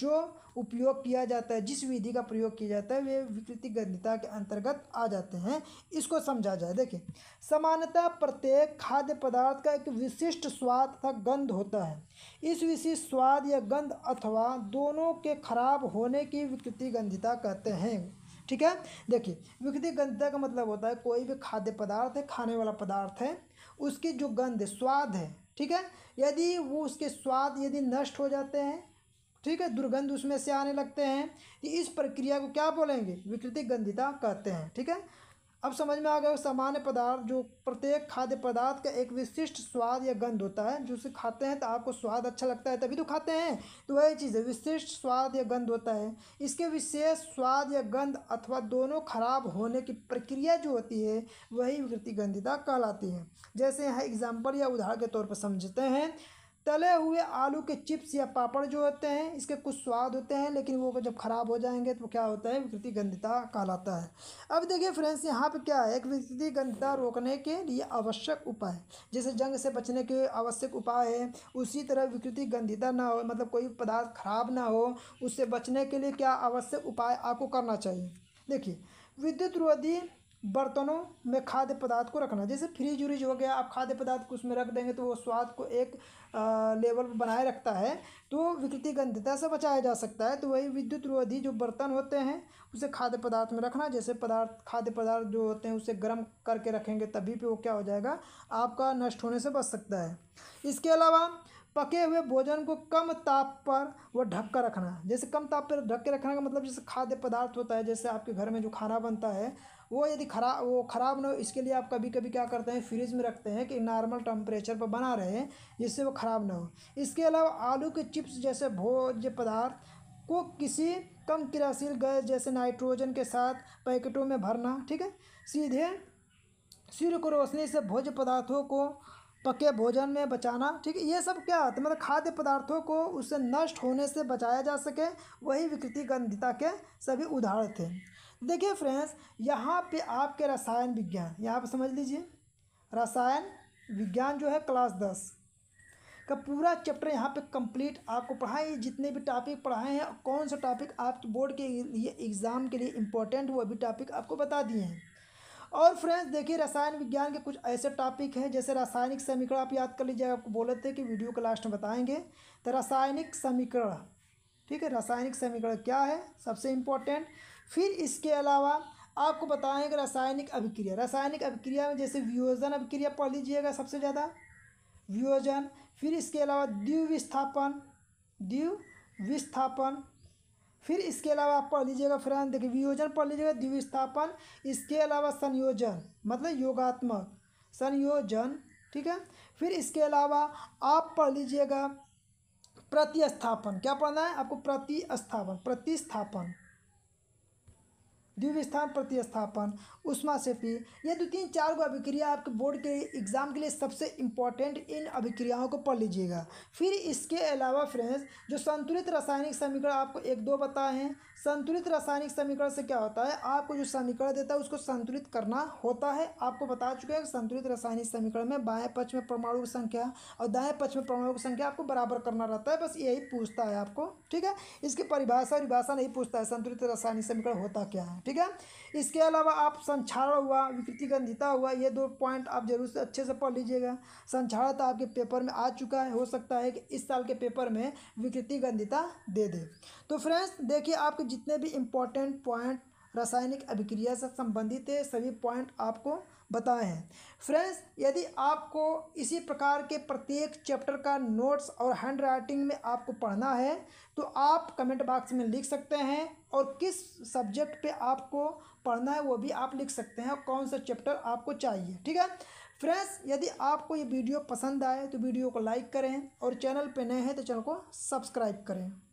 जो उपयोग किया जाता है जिस विधि का प्रयोग किया जाता है वे विकृति गंधता के अंतर्गत आ जाते हैं इसको समझा जाए देखिए सामान्यतः प्रत्येक खाद्य पदार्थ का एक विशिष्ट स्वाद तथा गंध होता है इस विशिष्ट स्वाद या गंध अथवा दोनों के खराब होने की विकृति गंधिता कहते हैं ठीक है देखिए विकृति गंधता का मतलब होता है कोई भी खाद्य पदार्थ है खाने वाला पदार्थ है उसकी जो गंध स्वाद है ठीक है यदि वो उसके स्वाद यदि नष्ट हो जाते हैं ठीक है दुर्गंध उसमें से आने लगते हैं तो इस प्रक्रिया को क्या बोलेंगे विकृति गंधिता कहते हैं ठीक है अब समझ में आ गया सामान्य पदार्थ जो प्रत्येक खाद्य पदार्थ का एक विशिष्ट स्वाद या गंध होता है जो उसे खाते हैं तो आपको स्वाद अच्छा लगता है तभी तो खाते हैं तो वही चीज़ है विशिष्ट स्वाद या गंध होता है इसके विशेष स्वाद या गंध अथवा दोनों खराब होने की प्रक्रिया जो होती है वही विकृति गंधिता कहलाती है जैसे यहाँ एग्जाम्पल या उदाहरण के तौर पर समझते हैं तले हुए आलू के चिप्स या पापड़ जो होते हैं इसके कुछ स्वाद होते हैं लेकिन वो जब ख़राब हो जाएंगे तो क्या होता है विकृति गंधता कहलाता है अब देखिए फ्रेंड्स यहाँ पे क्या है एक विकृति गंधता रोकने के लिए आवश्यक उपाय जैसे जंग से बचने के आवश्यक उपाय है उसी तरह विकृति गंधिता ना हो मतलब कोई पदार्थ खराब ना हो उससे बचने के लिए क्या आवश्यक उपाय आपको करना चाहिए देखिए विद्युत रोधी बर्तनों में खाद्य पदार्थ को रखना जैसे फ्रिज व्रिज हो गया आप खाद्य पदार्थ को उसमें रख देंगे तो वो स्वाद को एक लेवल पर बनाए रखता है तो विकृति गंधता से बचाया जा सकता है तो वही विद्युत रोधी जो बर्तन होते हैं उसे खाद्य पदार्थ में रखना जैसे पदार्थ खाद्य पदार्थ जो होते हैं उसे गर्म करके रखेंगे तभी पर वो क्या हो जाएगा आपका नष्ट होने से बच सकता है इसके अलावा पके हुए भोजन को कम ताप पर वह ढक कर रखना जैसे कम ताप पर ढक के रखने का मतलब जैसे खाद्य पदार्थ होता है जैसे आपके घर में जो खाना बनता है वो यदि खराब वो ख़राब ना हो इसके लिए आप कभी कभी क्या करते हैं फ्रिज में रखते हैं कि नॉर्मल टेम्परेचर पर बना रहे जिससे वो ख़राब ना हो इसके अलावा आलू के चिप्स जैसे भोज्य पदार्थ को किसी कम क्रियाशील गैस जैसे नाइट्रोजन के साथ पैकेटों में भरना ठीक है सीधे सूर्य को रोशनी से भोज्य पदार्थों को पके भोजन में बचाना ठीक है ये सब क्या होता है मतलब खाद्य पदार्थों को उससे नष्ट होने से बचाया जा सके वही विकृति गंधिता के सभी उदाहरण थे देखिए फ्रेंड्स यहाँ पे आपके रसायन विज्ञान यहाँ पे समझ लीजिए रसायन विज्ञान जो है क्लास दस का पूरा चैप्टर यहाँ पे कंप्लीट आपको पढ़ाए जितने भी टॉपिक पढ़ाए हैं कौन सा टॉपिक आप बोर्ड के लिए एग्ज़ाम के लिए इम्पोर्टेंट वो भी टॉपिक आपको बता दिए हैं और फ्रेंड्स देखिए रसायन विज्ञान के कुछ ऐसे टॉपिक हैं जैसे रासायनिक समीकरण आप याद कर लीजिए आपको बोले थे कि वीडियो के लास्ट में बताएंगे तो रासायनिक समीकरण ठीक है रासायनिक समीकरण क्या है सबसे इम्पोर्टेंट फिर इसके अलावा आपको बताएंगे रासायनिक अभिक्रिया रासायनिक अभिक्रिया में जैसे वियोजन अभिक्रिया पढ़ लीजिएगा सबसे ज़्यादा वियोजन फिर इसके अलावा द्विविस्थापन विस्थापन विस्थापन फिर इसके अलावा आप पढ़ लीजिएगा फिर देखिए वियोजन पढ़ लीजिएगा द्विविस्थापन इसके अलावा संयोजन मतलब योगात्मक संयोजन ठीक है फिर इसके अलावा आप पढ़ लीजिएगा प्रतिस्थापन क्या पढ़ना है आपको प्रतिस्थापन प्रतिस्थापन द्वीप स्थान प्रतिस्थापन उष्मा से पी ये दो तीन चार गो अभिक्रिया आपके बोर्ड के एग्ज़ाम के लिए सबसे इम्पॉर्टेंट इन अभिक्रियाओं को पढ़ लीजिएगा फिर इसके अलावा फ्रेंड्स जो संतुलित रासायनिक समीकरण आपको एक दो बताए हैं संतुलित रासायनिक समीकरण से क्या होता है आपको जो समीकरण देता है उसको संतुलित करना होता है आपको बता चुके हैं संतुलित रासायनिक समीकरण में बाएं पक्ष में परमाणु की संख्या और दाएं पक्ष में परमाणु की संख्या आपको बराबर करना रहता है बस यही पूछता है आपको ठीक है इसकी परिभाषा परिभाषा नहीं पूछता है संतुलित रासायनिक समीकरण होता क्या है ठीक है इसके अलावा आप संक्षारण हुआ विकृतिगंधिता हुआ ये दो पॉइंट आप जरूर से अच्छे से पढ़ लीजिएगा तो आपके पेपर में आ चुका है हो सकता है कि इस साल के पेपर में विकृतिगंधिता दे दे तो फ्रेंड्स देखिए आपके जितने भी इम्पोर्टेंट पॉइंट रासायनिक अभिक्रिया से संबंधित है सभी पॉइंट आपको बताए हैं फ्रेंड्स यदि आपको इसी प्रकार के प्रत्येक चैप्टर का नोट्स और हैंड राइटिंग में आपको पढ़ना है तो आप कमेंट बॉक्स में लिख सकते हैं और किस सब्जेक्ट पे आपको पढ़ना है वो भी आप लिख सकते हैं कौन सा चैप्टर आपको चाहिए ठीक है फ्रेंड्स यदि आपको ये वीडियो पसंद आए तो वीडियो को लाइक करें और चैनल पर नए हैं तो चैनल को सब्सक्राइब करें